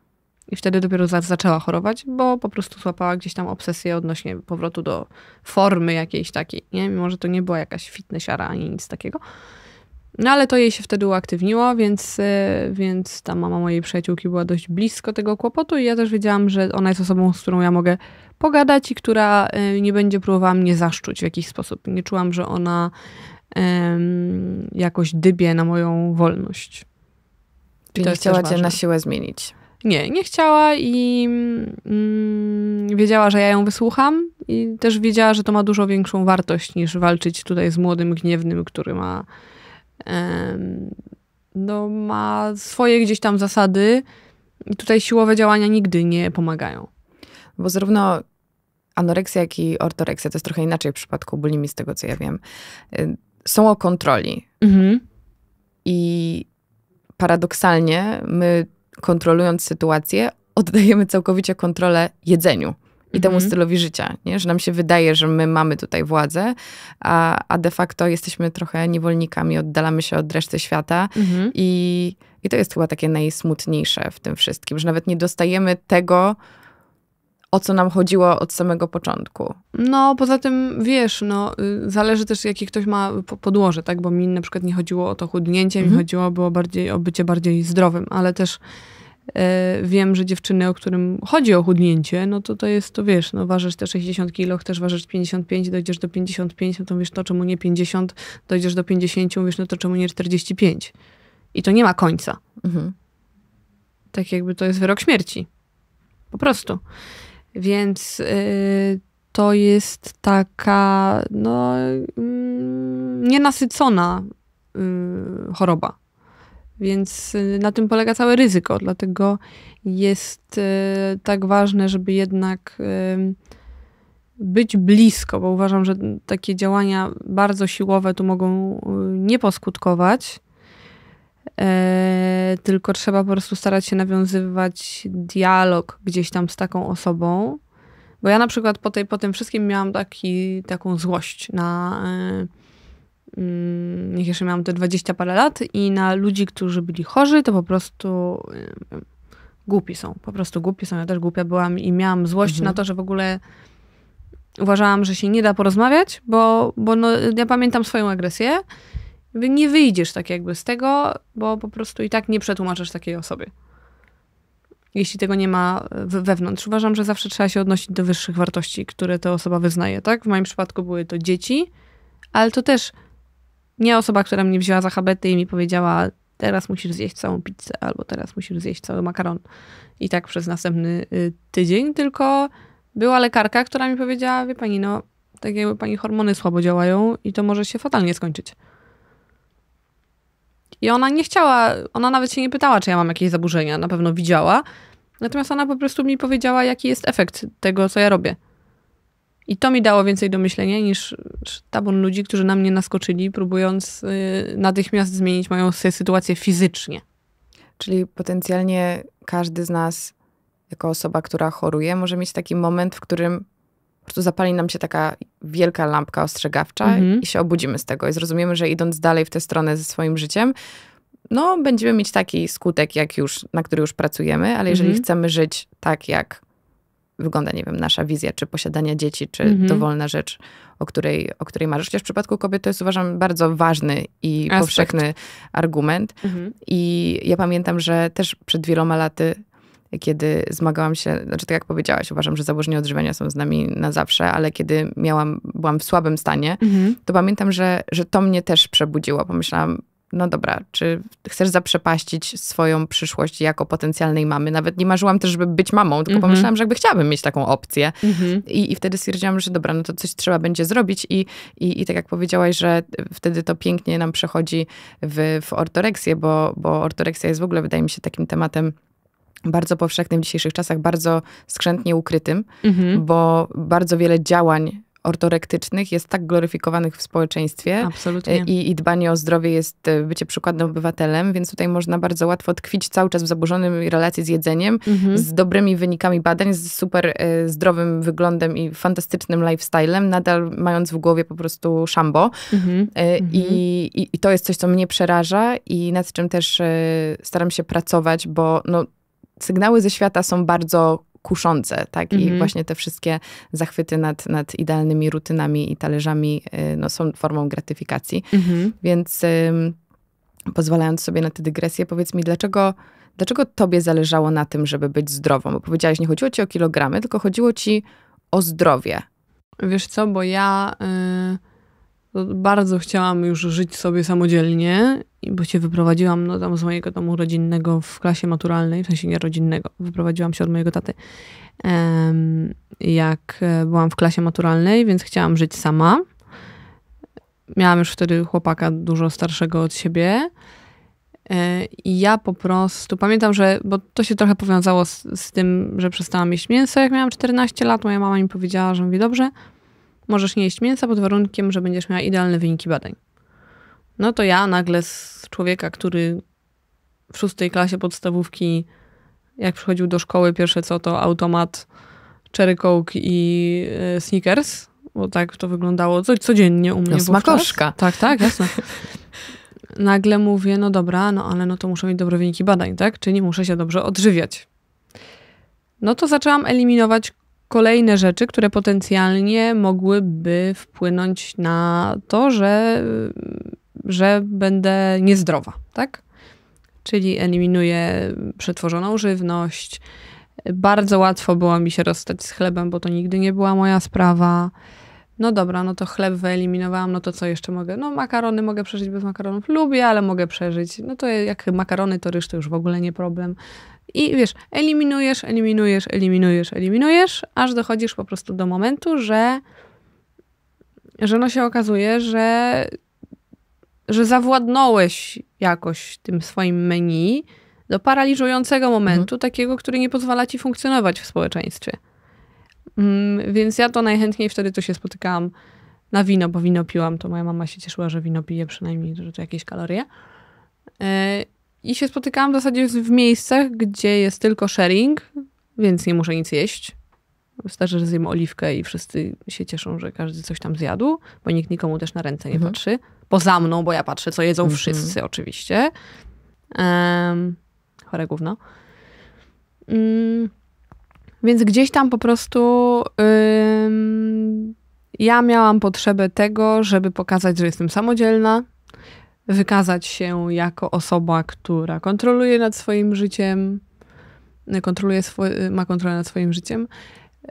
[SPEAKER 2] I wtedy dopiero zaczęła chorować, bo po prostu złapała gdzieś tam obsesję odnośnie powrotu do formy jakiejś takiej, nie? mimo że to nie była jakaś fitnessiara ani nic takiego. No ale to jej się wtedy uaktywniło, więc, e, więc ta mama mojej przyjaciółki była dość blisko tego kłopotu i ja też wiedziałam, że ona jest osobą, z którą ja mogę pogadać i która e, nie będzie próbowała mnie zaszczuć w jakiś sposób. Nie czułam, że ona jakoś dybie na moją wolność. Czyli nie chciała cię na siłę zmienić. Nie, nie chciała i mm, wiedziała, że ja ją wysłucham i też wiedziała, że to ma dużo większą wartość niż walczyć tutaj z młodym gniewnym, który ma no, ma swoje gdzieś tam zasady i tutaj siłowe działania nigdy nie pomagają. Bo zarówno anoreksja, jak i ortoreksja, to jest trochę inaczej w przypadku bulimii,
[SPEAKER 1] z tego co ja wiem, są o kontroli. Mhm. I paradoksalnie my kontrolując sytuację, oddajemy całkowicie kontrolę jedzeniu i temu stylu mhm. stylowi życia, nie? że nam się wydaje, że my mamy tutaj władzę, a, a de facto jesteśmy trochę niewolnikami, oddalamy się od reszty świata mhm. i, i to jest chyba takie najsmutniejsze w tym wszystkim, że nawet nie dostajemy tego, o co nam chodziło od samego początku.
[SPEAKER 2] No, poza tym wiesz, no, y, zależy też, jaki ktoś ma podłoże, tak? Bo mi na przykład nie chodziło o to chudnięcie, mi mhm. chodziło było bardziej o bycie bardziej zdrowym, ale też E, wiem, że dziewczyny, o którym chodzi o chudnięcie, no to to jest, to wiesz, no ważysz te 60 kilo, chcesz ważyć 55, dojdziesz do 55, no to wiesz, to czemu nie 50, dojdziesz do 50, wiesz, no to czemu nie 45. I to nie ma końca. Mhm. Tak jakby to jest wyrok śmierci. Po prostu. Więc yy, to jest taka, no, yy, nienasycona yy, choroba więc y, na tym polega całe ryzyko, dlatego jest y, tak ważne, żeby jednak być blisko, bo uważam, że takie działania bardzo siłowe tu mogą y, nie poskutkować. E, tylko trzeba po prostu starać się nawiązywać dialog gdzieś tam z taką osobą. Bo ja na przykład po, tej, po tym wszystkim miałam taki, taką złość na, Mm, jak jeszcze miałam te 20 parę lat i na ludzi, którzy byli chorzy, to po prostu y, głupi są. Po prostu głupi są. Ja też głupia byłam i miałam złość mhm. na to, że w ogóle uważałam, że się nie da porozmawiać, bo, bo no, ja pamiętam swoją agresję. Nie wyjdziesz tak jakby z tego, bo po prostu i tak nie przetłumaczysz takiej osobie. Jeśli tego nie ma y, wewnątrz. Uważam, że zawsze trzeba się odnosić do wyższych wartości, które ta osoba wyznaje, tak? W moim przypadku były to dzieci, ale to też nie osoba, która mnie wzięła za habety i mi powiedziała, teraz musisz zjeść całą pizzę, albo teraz musisz zjeść cały makaron. I tak przez następny y, tydzień, tylko była lekarka, która mi powiedziała, wie pani, no, tak jakby pani hormony słabo działają i to może się fatalnie skończyć. I ona nie chciała, ona nawet się nie pytała, czy ja mam jakieś zaburzenia, na pewno widziała. Natomiast ona po prostu mi powiedziała, jaki jest efekt tego, co ja robię. I to mi dało więcej do myślenia niż tabun ludzi, którzy na mnie naskoczyli, próbując y, natychmiast zmienić moją sytuację fizycznie. Czyli potencjalnie każdy z nas, jako osoba, która
[SPEAKER 1] choruje, może mieć taki moment, w którym po prostu zapali nam się taka wielka lampka ostrzegawcza mhm. i się obudzimy z tego i zrozumiemy, że idąc dalej w tę stronę ze swoim życiem, no będziemy mieć taki skutek, jak już, na który już pracujemy, ale jeżeli mhm. chcemy żyć tak, jak wygląda, nie wiem, nasza wizja, czy posiadania dzieci, czy mhm. dowolna rzecz, o której, o której marzysz. Chociaż w przypadku kobiet to jest, uważam, bardzo ważny i Aspekt. powszechny argument. Mhm. I ja pamiętam, że też przed wieloma laty kiedy zmagałam się, znaczy tak jak powiedziałaś, uważam, że zaburzenia odżywiania są z nami na zawsze, ale kiedy miałam, byłam w słabym stanie, mhm. to pamiętam, że, że to mnie też przebudziło. Pomyślałam, no dobra, czy chcesz zaprzepaścić swoją przyszłość jako potencjalnej mamy? Nawet nie marzyłam też, żeby być mamą, tylko mm -hmm. pomyślałam, że jakby chciałabym mieć taką opcję. Mm -hmm. I, I wtedy stwierdziłam, że dobra, no to coś trzeba będzie zrobić i, i, i tak jak powiedziałaś, że wtedy to pięknie nam przechodzi w, w ortoreksję, bo, bo ortoreksja jest w ogóle, wydaje mi się, takim tematem bardzo powszechnym w dzisiejszych czasach, bardzo skrzętnie ukrytym, mm -hmm. bo bardzo wiele działań ortorektycznych jest tak gloryfikowanych w społeczeństwie. Absolutnie. E, I, I dbanie o zdrowie jest e, bycie przykładnym obywatelem, więc tutaj można bardzo łatwo tkwić cały czas w zaburzonym relacji z jedzeniem, mhm. z dobrymi wynikami badań, z super e, zdrowym wyglądem i fantastycznym lifestylem, nadal mając w głowie po prostu szambo. Mhm. I, mhm. i, I to jest coś, co mnie przeraża i nad czym też staram się pracować, bo no, sygnały ze świata są bardzo kuszące, tak? I mm -hmm. właśnie te wszystkie zachwyty nad, nad idealnymi rutynami i talerzami y, no, są formą gratyfikacji. Mm -hmm. Więc ym, pozwalając sobie na te dygresje, powiedz mi, dlaczego dlaczego tobie zależało na tym, żeby być zdrową? Bo powiedziałaś, nie chodziło ci o kilogramy, tylko chodziło ci o zdrowie.
[SPEAKER 2] Wiesz co, bo ja y, bardzo chciałam już żyć sobie samodzielnie bo się wyprowadziłam no, tam z mojego domu rodzinnego w klasie maturalnej, w sensie nie rodzinnego, wyprowadziłam się od mojego taty. Jak e, byłam w klasie maturalnej, więc chciałam żyć sama. Miałam już wtedy chłopaka dużo starszego od siebie. E, I ja po prostu pamiętam, że, bo to się trochę powiązało z, z tym, że przestałam jeść mięso, jak miałam 14 lat. Moja mama mi powiedziała, że mówi, dobrze, możesz nie jeść mięsa pod warunkiem, że będziesz miała idealne wyniki badań. No to ja nagle z człowieka, który w szóstej klasie podstawówki, jak przychodził do szkoły, pierwsze co to automat, cherry coke i e, sneakers, bo tak to wyglądało co, codziennie u mnie. No, smakoszka. Tak, tak, jasne. Nagle mówię, no dobra, no ale no to muszę mieć dobre wyniki badań, tak? Czyli muszę się dobrze odżywiać. No to zaczęłam eliminować kolejne rzeczy, które potencjalnie mogłyby wpłynąć na to, że że będę niezdrowa, tak? Czyli eliminuję przetworzoną żywność. Bardzo łatwo było mi się rozstać z chlebem, bo to nigdy nie była moja sprawa. No dobra, no to chleb wyeliminowałam, no to co jeszcze mogę? No makarony mogę przeżyć bez makaronów. Lubię, ale mogę przeżyć. No to jak makarony, to ryż to już w ogóle nie problem. I wiesz, eliminujesz, eliminujesz, eliminujesz, eliminujesz, aż dochodzisz po prostu do momentu, że, że no się okazuje, że że zawładnąłeś jakoś tym swoim menu do paraliżującego momentu, mhm. takiego, który nie pozwala ci funkcjonować w społeczeństwie. Mm, więc ja to najchętniej wtedy to się spotykałam na wino, bo wino piłam, to moja mama się cieszyła, że wino pije przynajmniej, że to jakieś kalorie. Yy, I się spotykałam w zasadzie w miejscach, gdzie jest tylko sharing, więc nie muszę nic jeść. Wystarczy, że zjemy oliwkę i wszyscy się cieszą, że każdy coś tam zjadł, bo nikt nikomu też na ręce nie mhm. patrzy. Poza mną, bo ja patrzę, co jedzą mhm. wszyscy oczywiście. Um, chore gówno. Um, więc gdzieś tam po prostu um, ja miałam potrzebę tego, żeby pokazać, że jestem samodzielna, wykazać się jako osoba, która kontroluje nad swoim życiem, kontroluje ma kontrolę nad swoim życiem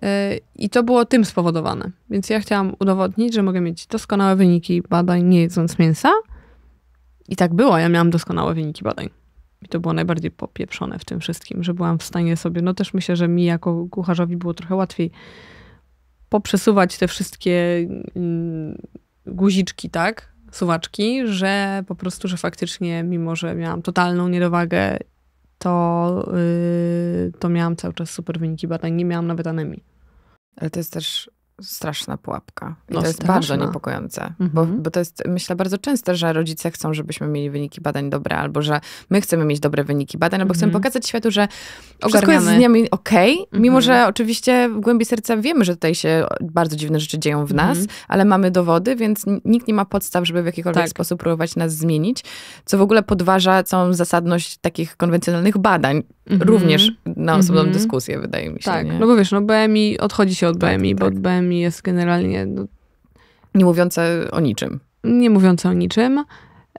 [SPEAKER 2] Y, I to było tym spowodowane. Więc ja chciałam udowodnić, że mogę mieć doskonałe wyniki badań, nie jedząc mięsa. I tak było, ja miałam doskonałe wyniki badań. I to było najbardziej popieprzone w tym wszystkim, że byłam w stanie sobie, no też myślę, że mi jako kucharzowi było trochę łatwiej poprzesuwać te wszystkie mm, guziczki, tak? Suwaczki, że po prostu, że faktycznie, mimo że miałam totalną niedowagę to, y, to miałam cały czas super wyniki badań, nie miałam nawet anemii. Ale to jest też straszna pułapka. I no, to jest straszna. bardzo niepokojące,
[SPEAKER 1] mhm. bo, bo to jest, myślę, bardzo częste, że rodzice chcą, żebyśmy mieli wyniki badań dobre, albo że my chcemy mieć dobre wyniki badań, albo mhm. chcemy pokazać światu, że Ogarniamy. wszystko jest z nami okej, mhm. mimo że oczywiście w głębi serca wiemy, że tutaj się bardzo dziwne rzeczy dzieją w nas, mhm. ale mamy dowody, więc nikt nie ma podstaw, żeby w jakikolwiek tak. sposób próbować nas zmienić, co w ogóle podważa całą zasadność takich konwencjonalnych badań, Mhm. Również na osobną mhm. dyskusję, wydaje mi się. Tak, nie? no bo wiesz,
[SPEAKER 2] no BMI, odchodzi się od BMI, tak. bo tak. BMI jest generalnie... No, nie mówiące o niczym. Nie mówiące o niczym.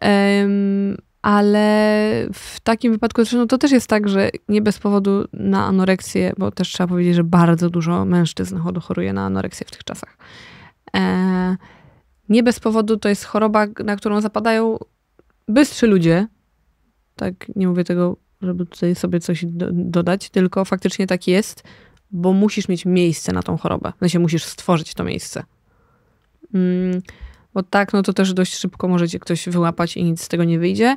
[SPEAKER 2] Um, ale w takim wypadku no to też jest tak, że nie bez powodu na anoreksję, bo też trzeba powiedzieć, że bardzo dużo mężczyzn choruje na anoreksję w tych czasach. E, nie bez powodu to jest choroba, na którą zapadają bystrzy ludzie. Tak, nie mówię tego żeby tutaj sobie coś do, dodać, tylko faktycznie tak jest, bo musisz mieć miejsce na tą chorobę. W sensie musisz stworzyć to miejsce. Mm, bo tak, no to też dość szybko możecie ktoś wyłapać i nic z tego nie wyjdzie.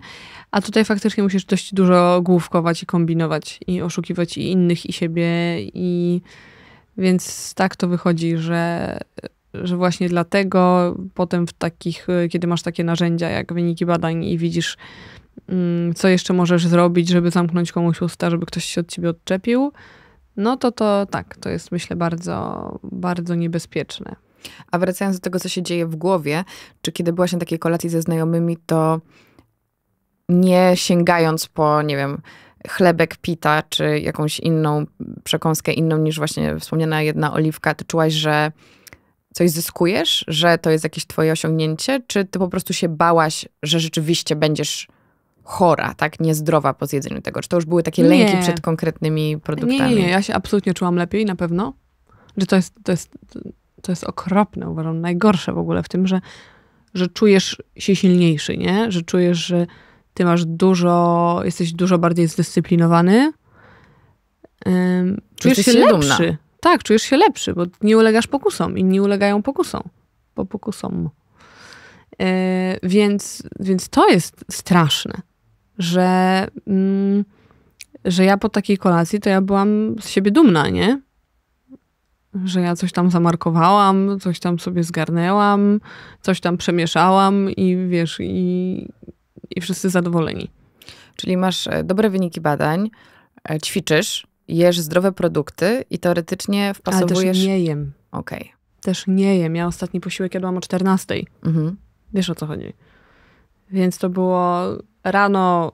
[SPEAKER 2] A tutaj faktycznie musisz dość dużo główkować i kombinować i oszukiwać i innych, i siebie. I więc tak to wychodzi, że, że właśnie dlatego potem w takich, kiedy masz takie narzędzia jak wyniki badań i widzisz, Mm, co jeszcze możesz zrobić, żeby zamknąć komuś usta, żeby ktoś się od ciebie odczepił, no to to tak, to jest myślę bardzo, bardzo niebezpieczne. A wracając do tego, co się dzieje w głowie,
[SPEAKER 1] czy kiedy byłaś na takiej kolacji ze znajomymi, to nie sięgając po, nie wiem, chlebek pita, czy jakąś inną przekąskę, inną niż właśnie wspomniana jedna oliwka, ty czułaś, że coś zyskujesz, że to jest jakieś twoje osiągnięcie, czy ty po prostu się bałaś, że rzeczywiście będziesz chora, tak? Niezdrowa po zjedzeniu tego? Czy to już były takie nie. lęki przed konkretnymi produktami? Nie, nie, ja
[SPEAKER 2] się absolutnie czułam lepiej, na pewno. Że to jest, to jest, to jest okropne, uważam, najgorsze w ogóle w tym, że, że czujesz się silniejszy, nie? Że czujesz, że ty masz dużo, jesteś dużo bardziej zdyscyplinowany. Um, czujesz się, lepszy. Dumna. Tak, czujesz się lepszy, bo nie ulegasz pokusom. Inni ulegają pokusom. Po pokusom. E, więc, więc to jest straszne że, mm, że ja po takiej kolacji to ja byłam z siebie dumna, nie? Że ja coś tam zamarkowałam, coś tam sobie zgarnęłam, coś tam przemieszałam i wiesz, i, i wszyscy zadowoleni. Czyli masz
[SPEAKER 1] e, dobre wyniki badań, e, ćwiczysz, jesz zdrowe produkty i teoretycznie
[SPEAKER 2] wpasowujesz... Ale też nie jem. Okej. Okay. Też nie jem. Ja ostatni posiłek jadłam o 14. Mhm. Wiesz o co chodzi. Więc to było rano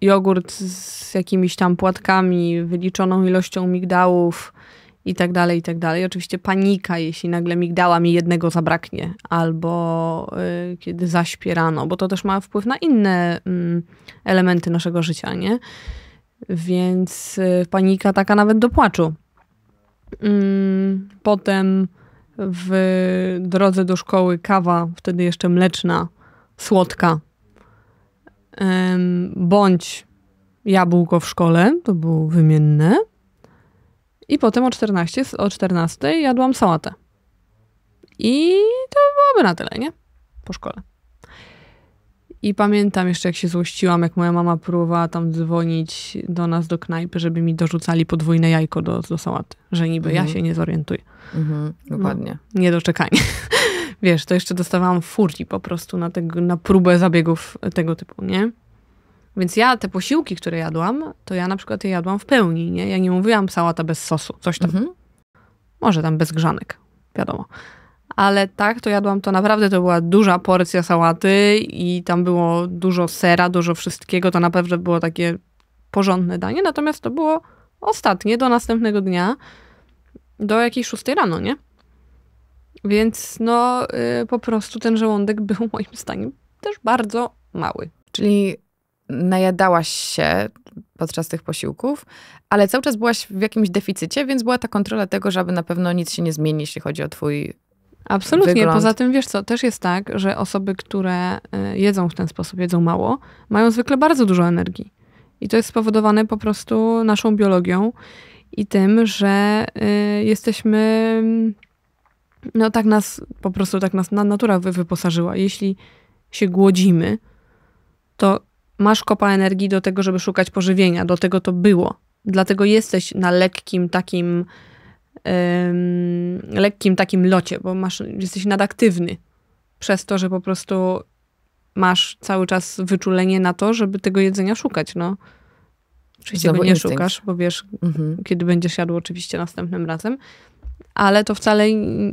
[SPEAKER 2] jogurt z jakimiś tam płatkami, wyliczoną ilością migdałów i tak dalej, i tak dalej. Oczywiście panika, jeśli nagle migdała mi jednego zabraknie, albo y, kiedy zaśpię rano, bo to też ma wpływ na inne y, elementy naszego życia, nie? Więc y, panika taka nawet do płaczu. Mm, potem w drodze do szkoły kawa, wtedy jeszcze mleczna, słodka bądź jabłko w szkole, to było wymienne. I potem o 14, o 14 jadłam sałatę. I to byłoby na tyle, nie? Po szkole. I pamiętam jeszcze, jak się złościłam, jak moja mama próbowała tam dzwonić do nas do knajpy, żeby mi dorzucali podwójne jajko do, do sałaty. Że niby mhm. ja się nie zorientuję. Mhm, dokładnie. No, niedoczekanie. Wiesz, to jeszcze dostawałam furii po prostu na, te, na próbę zabiegów tego typu, nie? Więc ja te posiłki, które jadłam, to ja na przykład je jadłam w pełni, nie? Ja nie mówiłam sałata bez sosu, coś tam. Mhm. Może tam bez grzanek, wiadomo. Ale tak, to jadłam, to naprawdę to była duża porcja sałaty i tam było dużo sera, dużo wszystkiego, to naprawdę było takie porządne danie, natomiast to było ostatnie, do następnego dnia, do jakiejś szóstej rano, nie? Więc no y, po prostu ten żołądek był moim zdaniem też bardzo mały. Czyli najadałaś
[SPEAKER 1] się podczas tych posiłków, ale cały czas byłaś w jakimś deficycie, więc była ta kontrola tego, żeby na pewno nic się nie zmieni, jeśli chodzi o twój
[SPEAKER 2] Absolutnie. Wygląd. Poza tym, wiesz co, też jest tak, że osoby, które y, jedzą w ten sposób, jedzą mało, mają zwykle bardzo dużo energii. I to jest spowodowane po prostu naszą biologią i tym, że y, jesteśmy no tak nas, po prostu tak nas natura wyposażyła. Jeśli się głodzimy, to masz kopa energii do tego, żeby szukać pożywienia. Do tego to było. Dlatego jesteś na lekkim takim lekkim takim locie, bo masz, jesteś nadaktywny przez to, że po prostu masz cały czas wyczulenie na to, żeby tego jedzenia szukać, no. Oczywiście Znowu go nie instynkt. szukasz, bo wiesz, mhm. kiedy będziesz jadł oczywiście następnym razem ale to wcale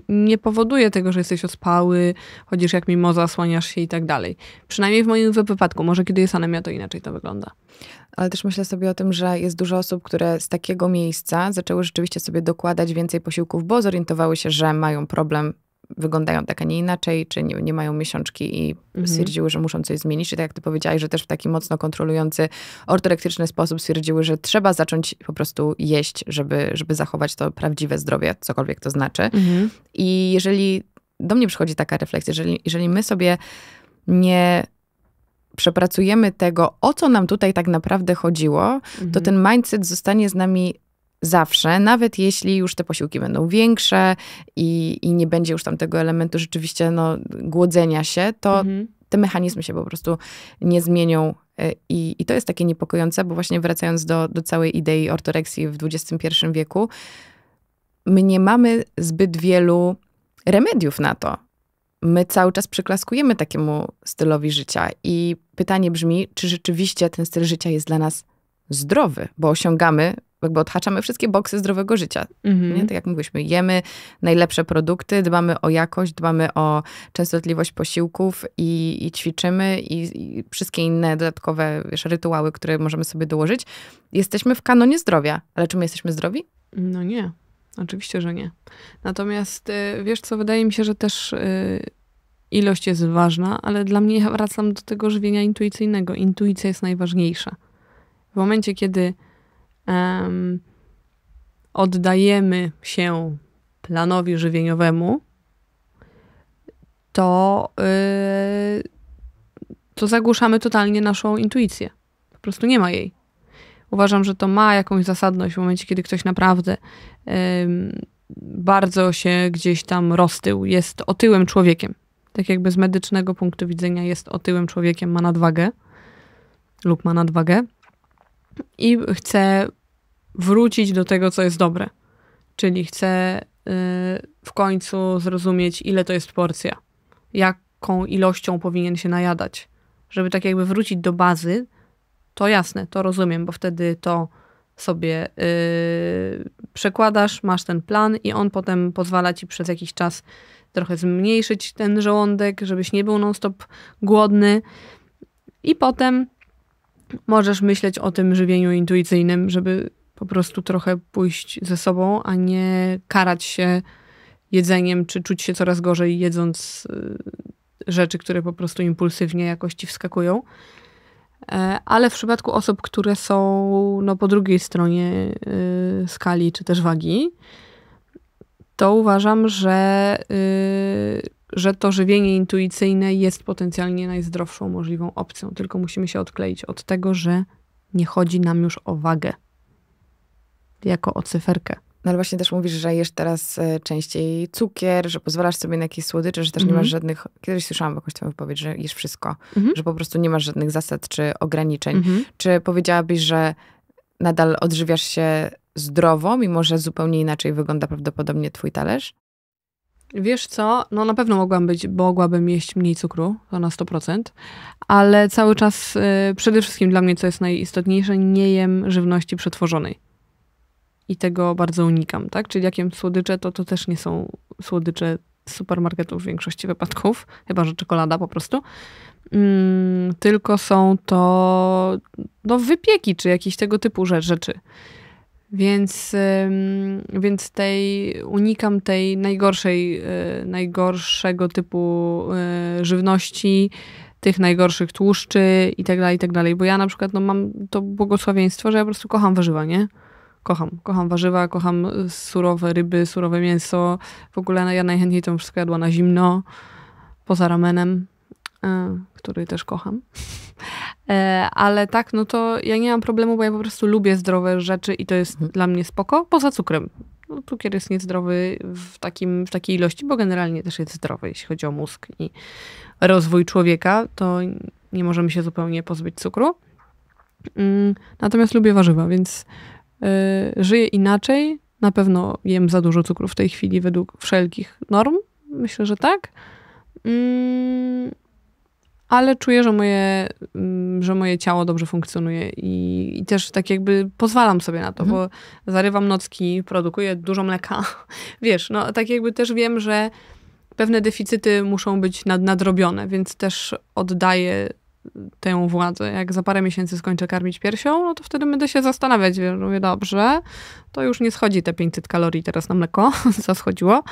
[SPEAKER 2] nie powoduje tego, że jesteś ospały, chodzisz jak mimo, zasłaniasz się i tak dalej. Przynajmniej w moim wypadku, może kiedy jest anemia, to inaczej to wygląda.
[SPEAKER 1] Ale też myślę sobie o tym, że jest dużo osób, które z takiego miejsca zaczęły rzeczywiście sobie dokładać więcej posiłków, bo zorientowały się, że mają problem wyglądają tak, a nie inaczej, czy nie, nie mają miesiączki i mhm. stwierdziły, że muszą coś zmienić. Czy tak jak ty powiedziałaś, że też w taki mocno kontrolujący, ortorektyczny sposób stwierdziły, że trzeba zacząć po prostu jeść, żeby, żeby zachować to prawdziwe zdrowie, cokolwiek to znaczy. Mhm. I jeżeli do mnie przychodzi taka refleksja, jeżeli, jeżeli my sobie nie przepracujemy tego, o co nam tutaj tak naprawdę chodziło, mhm. to ten mindset zostanie z nami zawsze, nawet jeśli już te posiłki będą większe i, i nie będzie już tam tego elementu rzeczywiście no, głodzenia się, to mhm. te mechanizmy się po prostu nie zmienią. E, I, I to jest takie niepokojące, bo właśnie wracając do, do całej idei ortoreksji w XXI wieku, my nie mamy zbyt wielu remediów na to. My cały czas przyklaskujemy takiemu stylowi życia. I pytanie brzmi, czy rzeczywiście ten styl życia jest dla nas zdrowy, bo osiągamy jakby odhaczamy wszystkie boksy zdrowego życia. Mhm. Nie? Tak jak mówiliśmy, jemy najlepsze produkty, dbamy o jakość, dbamy o częstotliwość posiłków i, i ćwiczymy i, i, wszystkie inne dodatkowe wiesz, rytuały, które możemy sobie dołożyć. Jesteśmy w kanonie zdrowia, ale czy my jesteśmy zdrowi?
[SPEAKER 2] No nie, oczywiście, że nie. Natomiast y, wiesz co, wydaje mi się, że też y, ilość jest ważna, ale dla mnie ja wracam do tego żywienia intuicyjnego. Intuicja jest najważniejsza. W momencie, kiedy um, oddajemy się planowi żywieniowemu, to, yy, to zagłuszamy totalnie naszą intuicję. Po prostu nie ma jej. Uważam, że to ma jakąś zasadność w momencie, kiedy ktoś naprawdę yy, bardzo się gdzieś tam roztył, jest otyłym człowiekiem. Tak jakby z medycznego punktu widzenia jest otyłym człowiekiem, ma nadwagę lub ma nadwagę i chcę wrócić do tego, co jest dobre. Czyli chcę y, w końcu zrozumieć, ile to jest porcja, jaką ilością powinien się najadać. Żeby tak jakby wrócić do bazy, to jasne, to rozumiem, bo wtedy to sobie yy, przekładasz, masz ten plan i on potem pozwala ci przez jakiś czas trochę zmniejszyć ten żołądek, żebyś nie był non-stop głodny. I potem możesz myśleć o tym żywieniu intuicyjnym, żeby po prostu trochę pójść ze sobą, a nie karać się jedzeniem, czy czuć się coraz gorzej jedząc y, rzeczy, które po prostu impulsywnie jakoś ci wskakują. E, ale w przypadku osób, które są no, po drugiej stronie y, skali czy też wagi, to uważam, że y, że to żywienie intuicyjne jest potencjalnie najzdrowszą możliwą opcją, tylko musimy się odkleić od tego, że nie chodzi nam już o wagę jako o cyferkę. No ale właśnie też
[SPEAKER 1] mówisz, że jesz teraz e, częściej cukier, że pozwalasz sobie na jakieś słodycze, że też nie masz mhm. żadnych... Kiedyś słyszałam jakąś tam wypowiedź, że jesz wszystko. Mhm. Że po prostu nie masz żadnych zasad czy ograniczeń. Mhm. Czy powiedziałabyś, że nadal odżywiasz się zdrowo, mimo że zupełnie inaczej
[SPEAKER 2] wygląda prawdopodobnie twój talerz? Wiesz co, no na pewno mogłam być, mogłabym jeść mniej cukru, to na 100%, ale cały czas y, przede wszystkim dla mnie, co jest najistotniejsze, nie jem żywności przetworzonej. I tego bardzo unikam, tak? Czyli jak jem słodycze, to to też nie są słodycze z supermarketów w większości wypadków, chyba że czekolada po prostu. Mm, tylko są to no, wypieki czy jakieś tego typu rzeczy. Więc, więc tej, unikam tej najgorszej, e, najgorszego typu e, żywności, tych najgorszych tłuszczy i tak dalej, i tak dalej. Bo ja na przykład no, mam to błogosławieństwo, że ja po prostu kocham warzywa, nie? Kocham. Kocham warzywa, kocham surowe ryby, surowe mięso. W ogóle ja najchętniej to wszystko jadła na zimno, poza ramenem, e, który też kocham. E, ale tak, no to ja nie mam problemu, bo ja po prostu lubię zdrowe rzeczy i to jest mhm. dla mnie spoko, poza cukrem. No, cukier jest niezdrowy w, takim, w takiej ilości, bo generalnie też jest zdrowy, jeśli chodzi o mózg i rozwój człowieka, to nie możemy się zupełnie pozbyć cukru. Mm, natomiast lubię warzywa, więc e, żyję inaczej. Na pewno jem za dużo cukru w tej chwili według wszelkich norm. Myślę, że tak. Yy, ale czuję, że moje, mm, że moje ciało dobrze funkcjonuje i, i też tak jakby pozwalam sobie na to, mhm. bo zarywam nocki, produkuję dużo mleka. Wiesz, no tak jakby też wiem, że pewne deficyty muszą być nad, nadrobione, więc też oddaję tę władzę. Jak za parę miesięcy skończę karmić piersią, no to wtedy będę się zastanawiać. Wiesz, mówię, dobrze, to już nie schodzi te 500 kalorii teraz na mleko, co schodziło.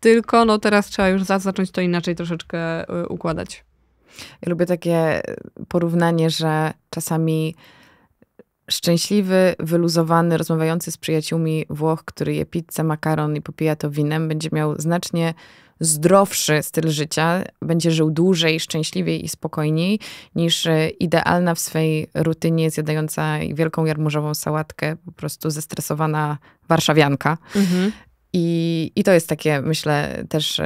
[SPEAKER 2] Tylko no teraz trzeba już zacząć to inaczej troszeczkę y, układać. Ja lubię takie porównanie, że czasami
[SPEAKER 1] szczęśliwy, wyluzowany, rozmawiający z przyjaciółmi Włoch, który je pizzę, makaron i popija to winem, będzie miał znacznie zdrowszy styl życia, będzie żył dłużej, szczęśliwiej i spokojniej niż e, idealna w swej rutynie zjadająca wielką jarmużową sałatkę, po prostu zestresowana warszawianka. Mhm. I, I to jest takie, myślę, też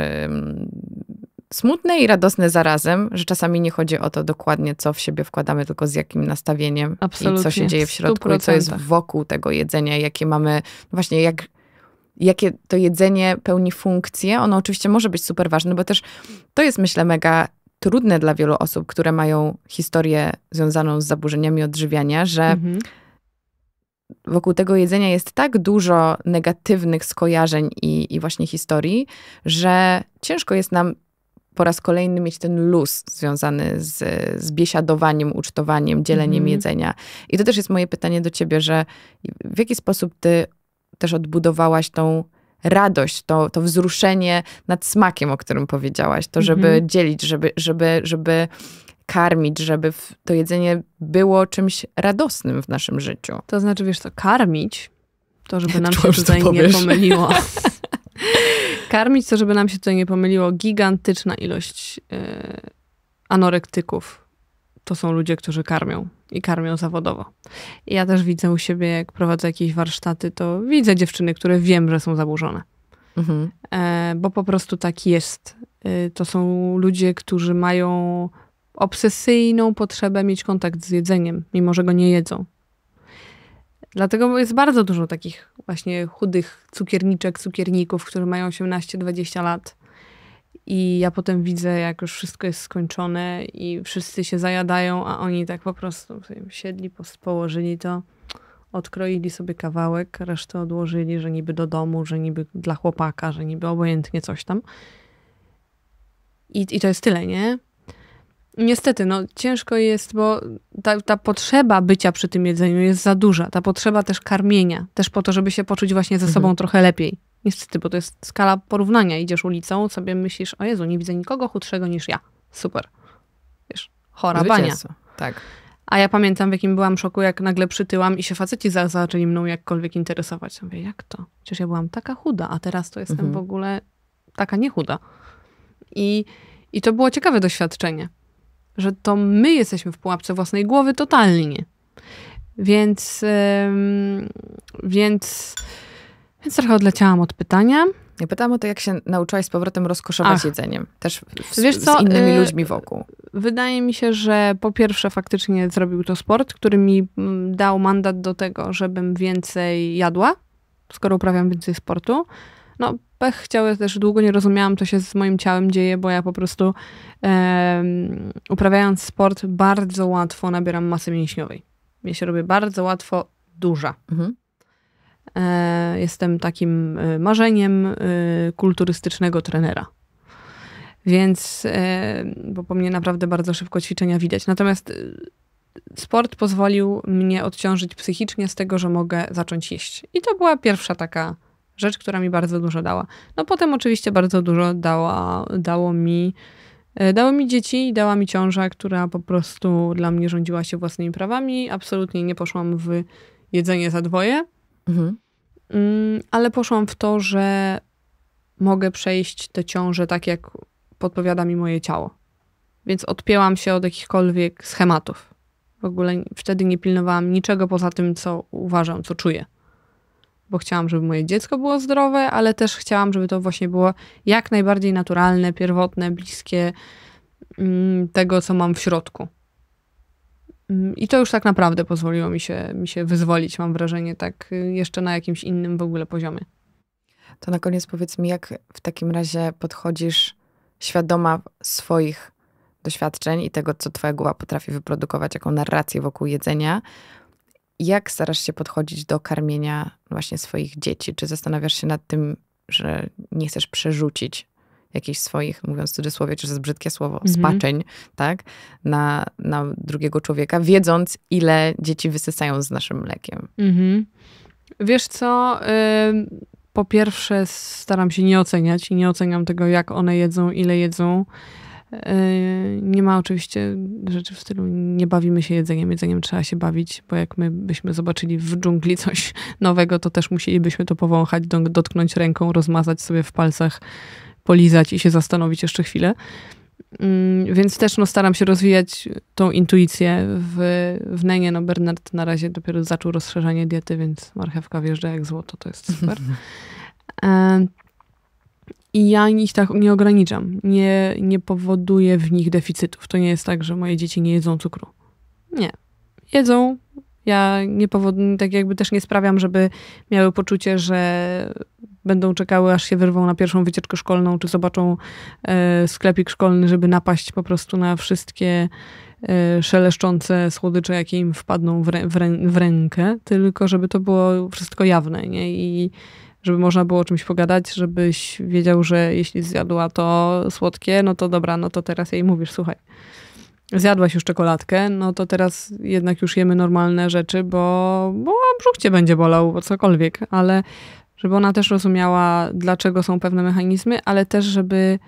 [SPEAKER 1] smutne i radosne zarazem, że czasami nie chodzi o to dokładnie, co w siebie wkładamy, tylko z jakim nastawieniem Absolutnie. i co się dzieje w środku 100%. i co jest wokół tego jedzenia, jakie mamy, no właśnie jak, jakie to jedzenie pełni funkcję. Ono oczywiście może być super ważne, bo też to jest myślę mega trudne dla wielu osób, które mają historię związaną z zaburzeniami odżywiania, że mhm wokół tego jedzenia jest tak dużo negatywnych skojarzeń i, i, właśnie historii, że ciężko jest nam po raz kolejny mieć ten luz związany z, z biesiadowaniem, ucztowaniem, dzieleniem mhm. jedzenia. I to też jest moje pytanie do ciebie, że w jaki sposób ty też odbudowałaś tą radość, to, to wzruszenie nad smakiem, o którym powiedziałaś, to żeby mhm. dzielić, żeby, żeby, żeby karmić, żeby to jedzenie było czymś
[SPEAKER 2] radosnym w naszym życiu. To znaczy, wiesz co, karmić, to żeby nam Czułam, się tutaj nie pomyliło. Karmić to, żeby nam się tutaj nie pomyliło, gigantyczna ilość yy, anorektyków. To są ludzie, którzy karmią i karmią zawodowo. I ja też widzę u siebie, jak prowadzę jakieś warsztaty, to widzę dziewczyny, które wiem, że są zaburzone. Mhm. E, bo po prostu tak jest. Y, to są ludzie, którzy mają obsesyjną potrzebę mieć kontakt z jedzeniem, mimo że go nie jedzą. Dlatego jest bardzo dużo takich właśnie chudych cukierniczek, cukierników, którzy mają 18-20 lat. I ja potem widzę, jak już wszystko jest skończone i wszyscy się zajadają, a oni tak po prostu siedli, położyli to, odkroili sobie kawałek, resztę odłożyli, że niby do domu, że niby dla chłopaka, że niby obojętnie coś tam. I, i to jest tyle, nie? Niestety, no ciężko jest, bo ta, ta, potrzeba bycia przy tym jedzeniu jest za duża. Ta potrzeba też karmienia, też po to, żeby się poczuć właśnie ze mhm. sobą mhm. trochę lepiej. Niestety, bo to jest skala porównania. Idziesz ulicą, sobie myślisz, o Jezu, nie widzę nikogo chudszego niż ja. Super. Wiesz, chora bania. Tak. A ja pamiętam, w jakim byłam szoku, jak nagle przytyłam i się faceci za, zaczęli mną jakkolwiek interesować. Mówię, jak to? Przecież ja byłam taka chuda, a teraz to jestem mhm. w ogóle taka niechuda. I, I to było ciekawe doświadczenie że to my jesteśmy w pułapce własnej głowy totalnie. Więc, więc, więc trochę odleciałam
[SPEAKER 1] od pytania. Ja pytałam o to, jak się nauczyłaś z powrotem rozkoszować Ach. jedzeniem. Też w, Wiesz co, z innymi y, ludźmi wokół.
[SPEAKER 2] Wydaje mi się, że po pierwsze faktycznie zrobił to sport, który mi mm, dał mandat do tego, żebym więcej jadła, skoro uprawiam więcej sportu. No, pech ja też długo nie rozumiałam, co się z moim ciałem dzieje, bo ja po prostu uprawiając sport bardzo łatwo nabieram masy mięśniowej. Ja się robię bardzo łatwo duża. Mhm. E, jestem takim e, marzeniem e, kulturystycznego trenera. Więc, e, bo po mnie naprawdę bardzo szybko ćwiczenia widać. Natomiast e, sport pozwolił mnie odciążyć psychicznie z tego, że mogę zacząć jeść. I to była pierwsza taka Rzecz, która mi bardzo dużo dała. No potem oczywiście bardzo dużo dała, dało mi e, Dało mi dzieci, dała mi ciąża, która po prostu dla mnie rządziła się własnymi prawami. Absolutnie nie poszłam w jedzenie za dwoje, mhm. Mm, ale poszłam w to, że mogę przejść tę ciążę tak, jak podpowiada mi moje ciało. Więc odpięłam się od jakichkolwiek schematów. W ogóle wtedy nie pilnowałam niczego poza tym, co uważam, co czuję bo chciałam, żeby moje dziecko było zdrowe, ale też chciałam, żeby to właśnie było jak najbardziej naturalne, pierwotne, bliskie mm, tego, co mam w środku. Mm, I to już tak naprawdę pozwoliło mi się, mi się wyzwolić, mam wrażenie, tak y, jeszcze na jakimś innym w ogóle poziomie. To na koniec powiedz mi, jak w takim razie podchodzisz świadoma swoich
[SPEAKER 1] doświadczeń i tego, co Twoja głowa potrafi wyprodukować, jaką narrację wokół jedzenia, jak starasz się podchodzić do karmienia właśnie swoich dzieci? Czy zastanawiasz się nad tym, że nie chcesz przerzucić jakichś swoich, mówiąc w cudzysłowie, czy to jest brzydkie słowo, mhm. spaczeń, tak, na, na drugiego człowieka, wiedząc, ile dzieci
[SPEAKER 2] wysysają z naszym mlekiem. Mhm. Wiesz co, po pierwsze staram się nie oceniać i nie oceniam tego, jak one jedzą, ile jedzą. Yy, nie ma oczywiście rzeczy w stylu nie bawimy się jedzeniem, jedzeniem trzeba się bawić, bo jak my byśmy zobaczyli w dżungli coś nowego, to też musielibyśmy to powąchać, dotknąć ręką, rozmazać sobie w palcach, polizać i się zastanowić jeszcze chwilę. Mm, więc też no, staram się rozwijać tą intuicję w, w Nenie. No, Bernard na razie dopiero zaczął rozszerzanie diety, więc marchewka wjeżdża jak złoto, to jest super. I ja ich tak nie ograniczam. Nie, nie powoduję w nich deficytów. To nie jest tak, że moje dzieci nie jedzą cukru. Nie. Jedzą. Ja nie powod- tak jakby też nie sprawiam, żeby miały poczucie, że będą czekały, aż się wyrwą na pierwszą wycieczkę szkolną, czy zobaczą e, sklepik szkolny, żeby napaść po prostu na wszystkie e, szeleszczące słodycze, jakie im wpadną w, rę- w, rę- w, rękę, tylko żeby to było wszystko jawne nie? i żeby można było o czymś pogadać, żebyś wiedział, że jeśli zjadła to słodkie, no to dobra, no to teraz jej mówisz, słuchaj, zjadłaś już czekoladkę, no to teraz jednak już jemy normalne rzeczy, bo, bo brzuch cię będzie bolał, bo cokolwiek, ale żeby ona też rozumiała, dlaczego są pewne mechanizmy, ale też, żeby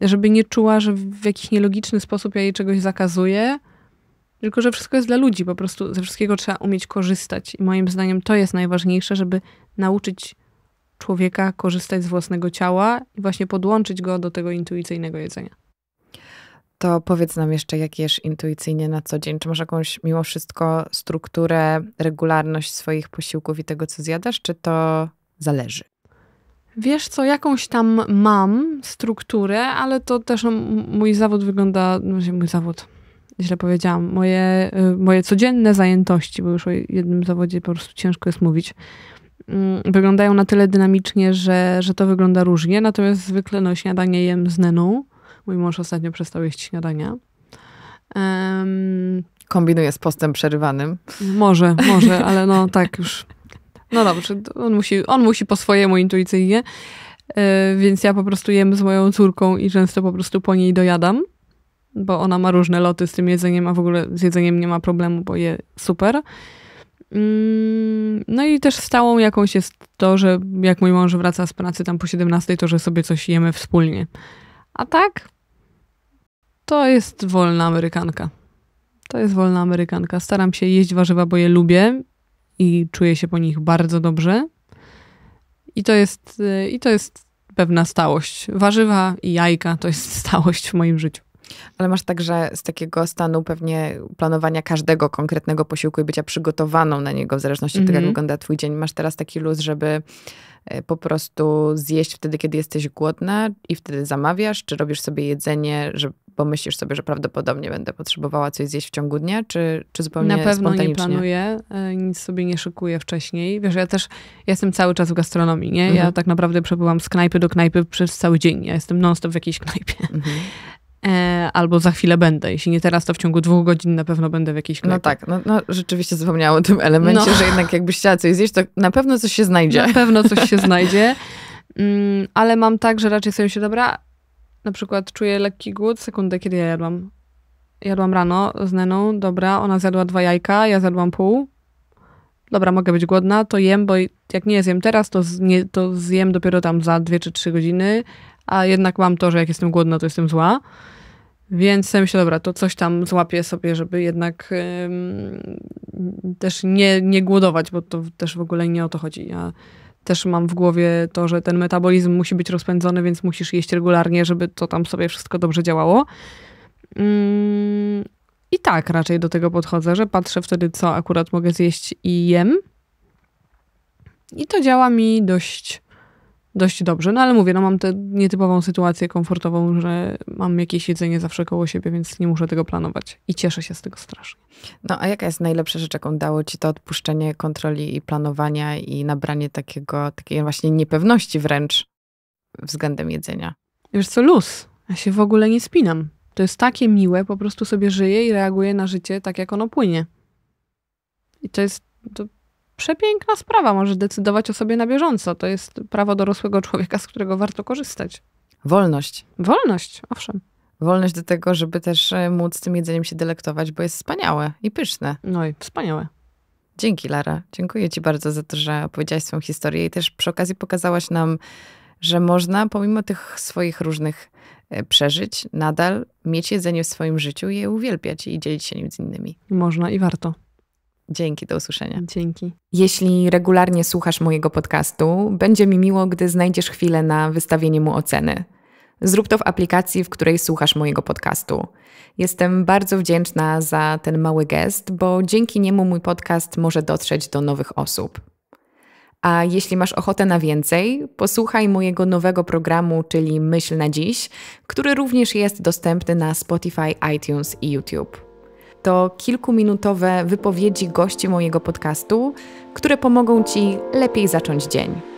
[SPEAKER 2] żeby nie czuła, że w jakiś nielogiczny sposób ja jej czegoś zakazuję, tylko że wszystko jest dla ludzi, po prostu ze wszystkiego trzeba umieć korzystać. I moim zdaniem to jest najważniejsze, żeby nauczyć człowieka korzystać z własnego ciała i właśnie podłączyć go do tego intuicyjnego jedzenia.
[SPEAKER 1] To powiedz nam jeszcze, jak jesz intuicyjnie na co dzień. Czy masz jakąś mimo wszystko strukturę, regularność swoich posiłków i tego, co zjadasz, czy to zależy?
[SPEAKER 2] Wiesz co, jakąś tam mam strukturę, ale to też no, mój zawód wygląda, no, mój zawód, źle powiedziałam, moje, y, moje codzienne zajętości, bo już o jednym zawodzie po prostu ciężko jest mówić, mm, wyglądają na tyle dynamicznie, że, że to wygląda różnie. Natomiast zwykle no, śniadanie jem z Neną. Mój mąż ostatnio przestał jeść śniadania. Um, Kombinuje z postem przerywanym. Może, może, ale no tak już. No dobrze, on musi, on musi po swojemu intuicyjnie. E, więc ja po prostu jem z moją córką i często po prostu po niej dojadam bo ona ma różne loty z tym jedzeniem, a w ogóle z jedzeniem nie ma problemu, bo je super. Mm, no i też stałą jakąś jest to, że jak mój mąż wraca z pracy tam po 17, to że sobie coś jemy wspólnie. A tak, to jest wolna Amerykanka. To jest wolna Amerykanka. Staram się jeść warzywa, bo je lubię i czuję się po nich bardzo dobrze. I to jest, i to jest pewna stałość. Warzywa i jajka to jest stałość w moim życiu. Ale masz także z takiego stanu pewnie planowania
[SPEAKER 1] każdego konkretnego posiłku i bycia przygotowaną na niego, w zależności od tego, jak mhm. wygląda twój dzień. Masz teraz taki luz, żeby e, po prostu zjeść wtedy, kiedy jesteś głodna i wtedy zamawiasz, czy robisz sobie jedzenie, że, bo myślisz sobie, że prawdopodobnie będę potrzebowała coś zjeść w ciągu dnia, czy, czy zupełnie Na pewno nie planuję,
[SPEAKER 2] e, nic sobie nie szykuję wcześniej. Wiesz, ja też ja jestem cały czas w gastronomii, nie? Mhm. Ja tak naprawdę przebyłam z knajpy do knajpy przez cały dzień. Ja jestem non-stop w jakiejś knajpie. Mhm. E, albo za chwilę będę. Jeśli nie teraz, to w ciągu dwóch godzin na pewno będę w jakiejś no knajpie. No tak, no, no rzeczywiście zapomniałam o tym elemencie, no. że jednak jakbyś chciała coś zjeść, to na pewno coś się znajdzie. Na pewno coś się znajdzie. Mm, ale mam tak, że raczej sobie się dobra, na przykład czuję lekki głód, sekundę, kiedy ja jadłam. Jadłam rano z Neną, dobra, ona zjadła dwa jajka, ja zjadłam pół. Dobra, mogę być głodna, to jem, bo jak nie zjem teraz, to, z, nie, to zjem dopiero tam za dwie czy trzy godziny, a jednak mam to, że jak jestem głodna, to jestem zła. Więc sobie myślę, dobra, to coś tam złapię sobie, żeby jednak ym, też nie, nie głodować, bo to też w ogóle nie o to chodzi. Ja też mam w głowie to, że ten metabolizm musi być rozpędzony, więc musisz jeść regularnie, żeby to tam sobie wszystko dobrze działało. Ym, mm, I tak raczej do tego podchodzę, że patrzę wtedy, co akurat mogę zjeść i jem. I to działa mi dość dość dobrze. No ale mówię, no mam tę nietypową sytuację komfortową, że mam jakieś jedzenie zawsze koło siebie, więc nie muszę tego planować. I cieszę się z tego strasznie.
[SPEAKER 1] No a jaka jest najlepsza rzecz, jaką dało ci to odpuszczenie kontroli i planowania i nabranie takiego, takiej właśnie niepewności wręcz względem jedzenia?
[SPEAKER 2] Wiesz co, luz. Ja się w ogóle nie spinam. To jest takie miłe, po prostu sobie żyję i reaguję na życie tak, jak ono płynie. I to jest, to przepiękna sprawa. może decydować o sobie na bieżąco. To jest prawo dorosłego człowieka, z którego warto korzystać.
[SPEAKER 1] Wolność.
[SPEAKER 2] Wolność, owszem.
[SPEAKER 1] Wolność do tego, żeby też e, móc tym jedzeniem się delektować, bo jest wspaniałe i pyszne. No i wspaniałe. Dzięki, Lara. Dziękuję Ci bardzo za to, że opowiedziałaś swoją historię i też przy okazji pokazałaś nam, że można pomimo tych swoich różnych e, przeżyć nadal mieć jedzenie w swoim życiu i je uwielbiać i dzielić się nim z innymi. Można i warto. Dzięki, do usłyszenia. Dzięki. Jeśli regularnie słuchasz mojego podcastu, będzie mi miło, gdy znajdziesz chwilę na wystawienie mu oceny. Zrób to w aplikacji, w której słuchasz mojego podcastu. Jestem bardzo wdzięczna za ten mały gest, bo dzięki niemu mój podcast może dotrzeć do nowych osób. A jeśli masz ochotę na więcej, posłuchaj mojego nowego programu, czyli Myśl na Dziś, który również jest dostępny na Spotify, iTunes i YouTube to kilkuminutowe wypowiedzi gości mojego podcastu, które pomogą Ci lepiej zacząć dzień.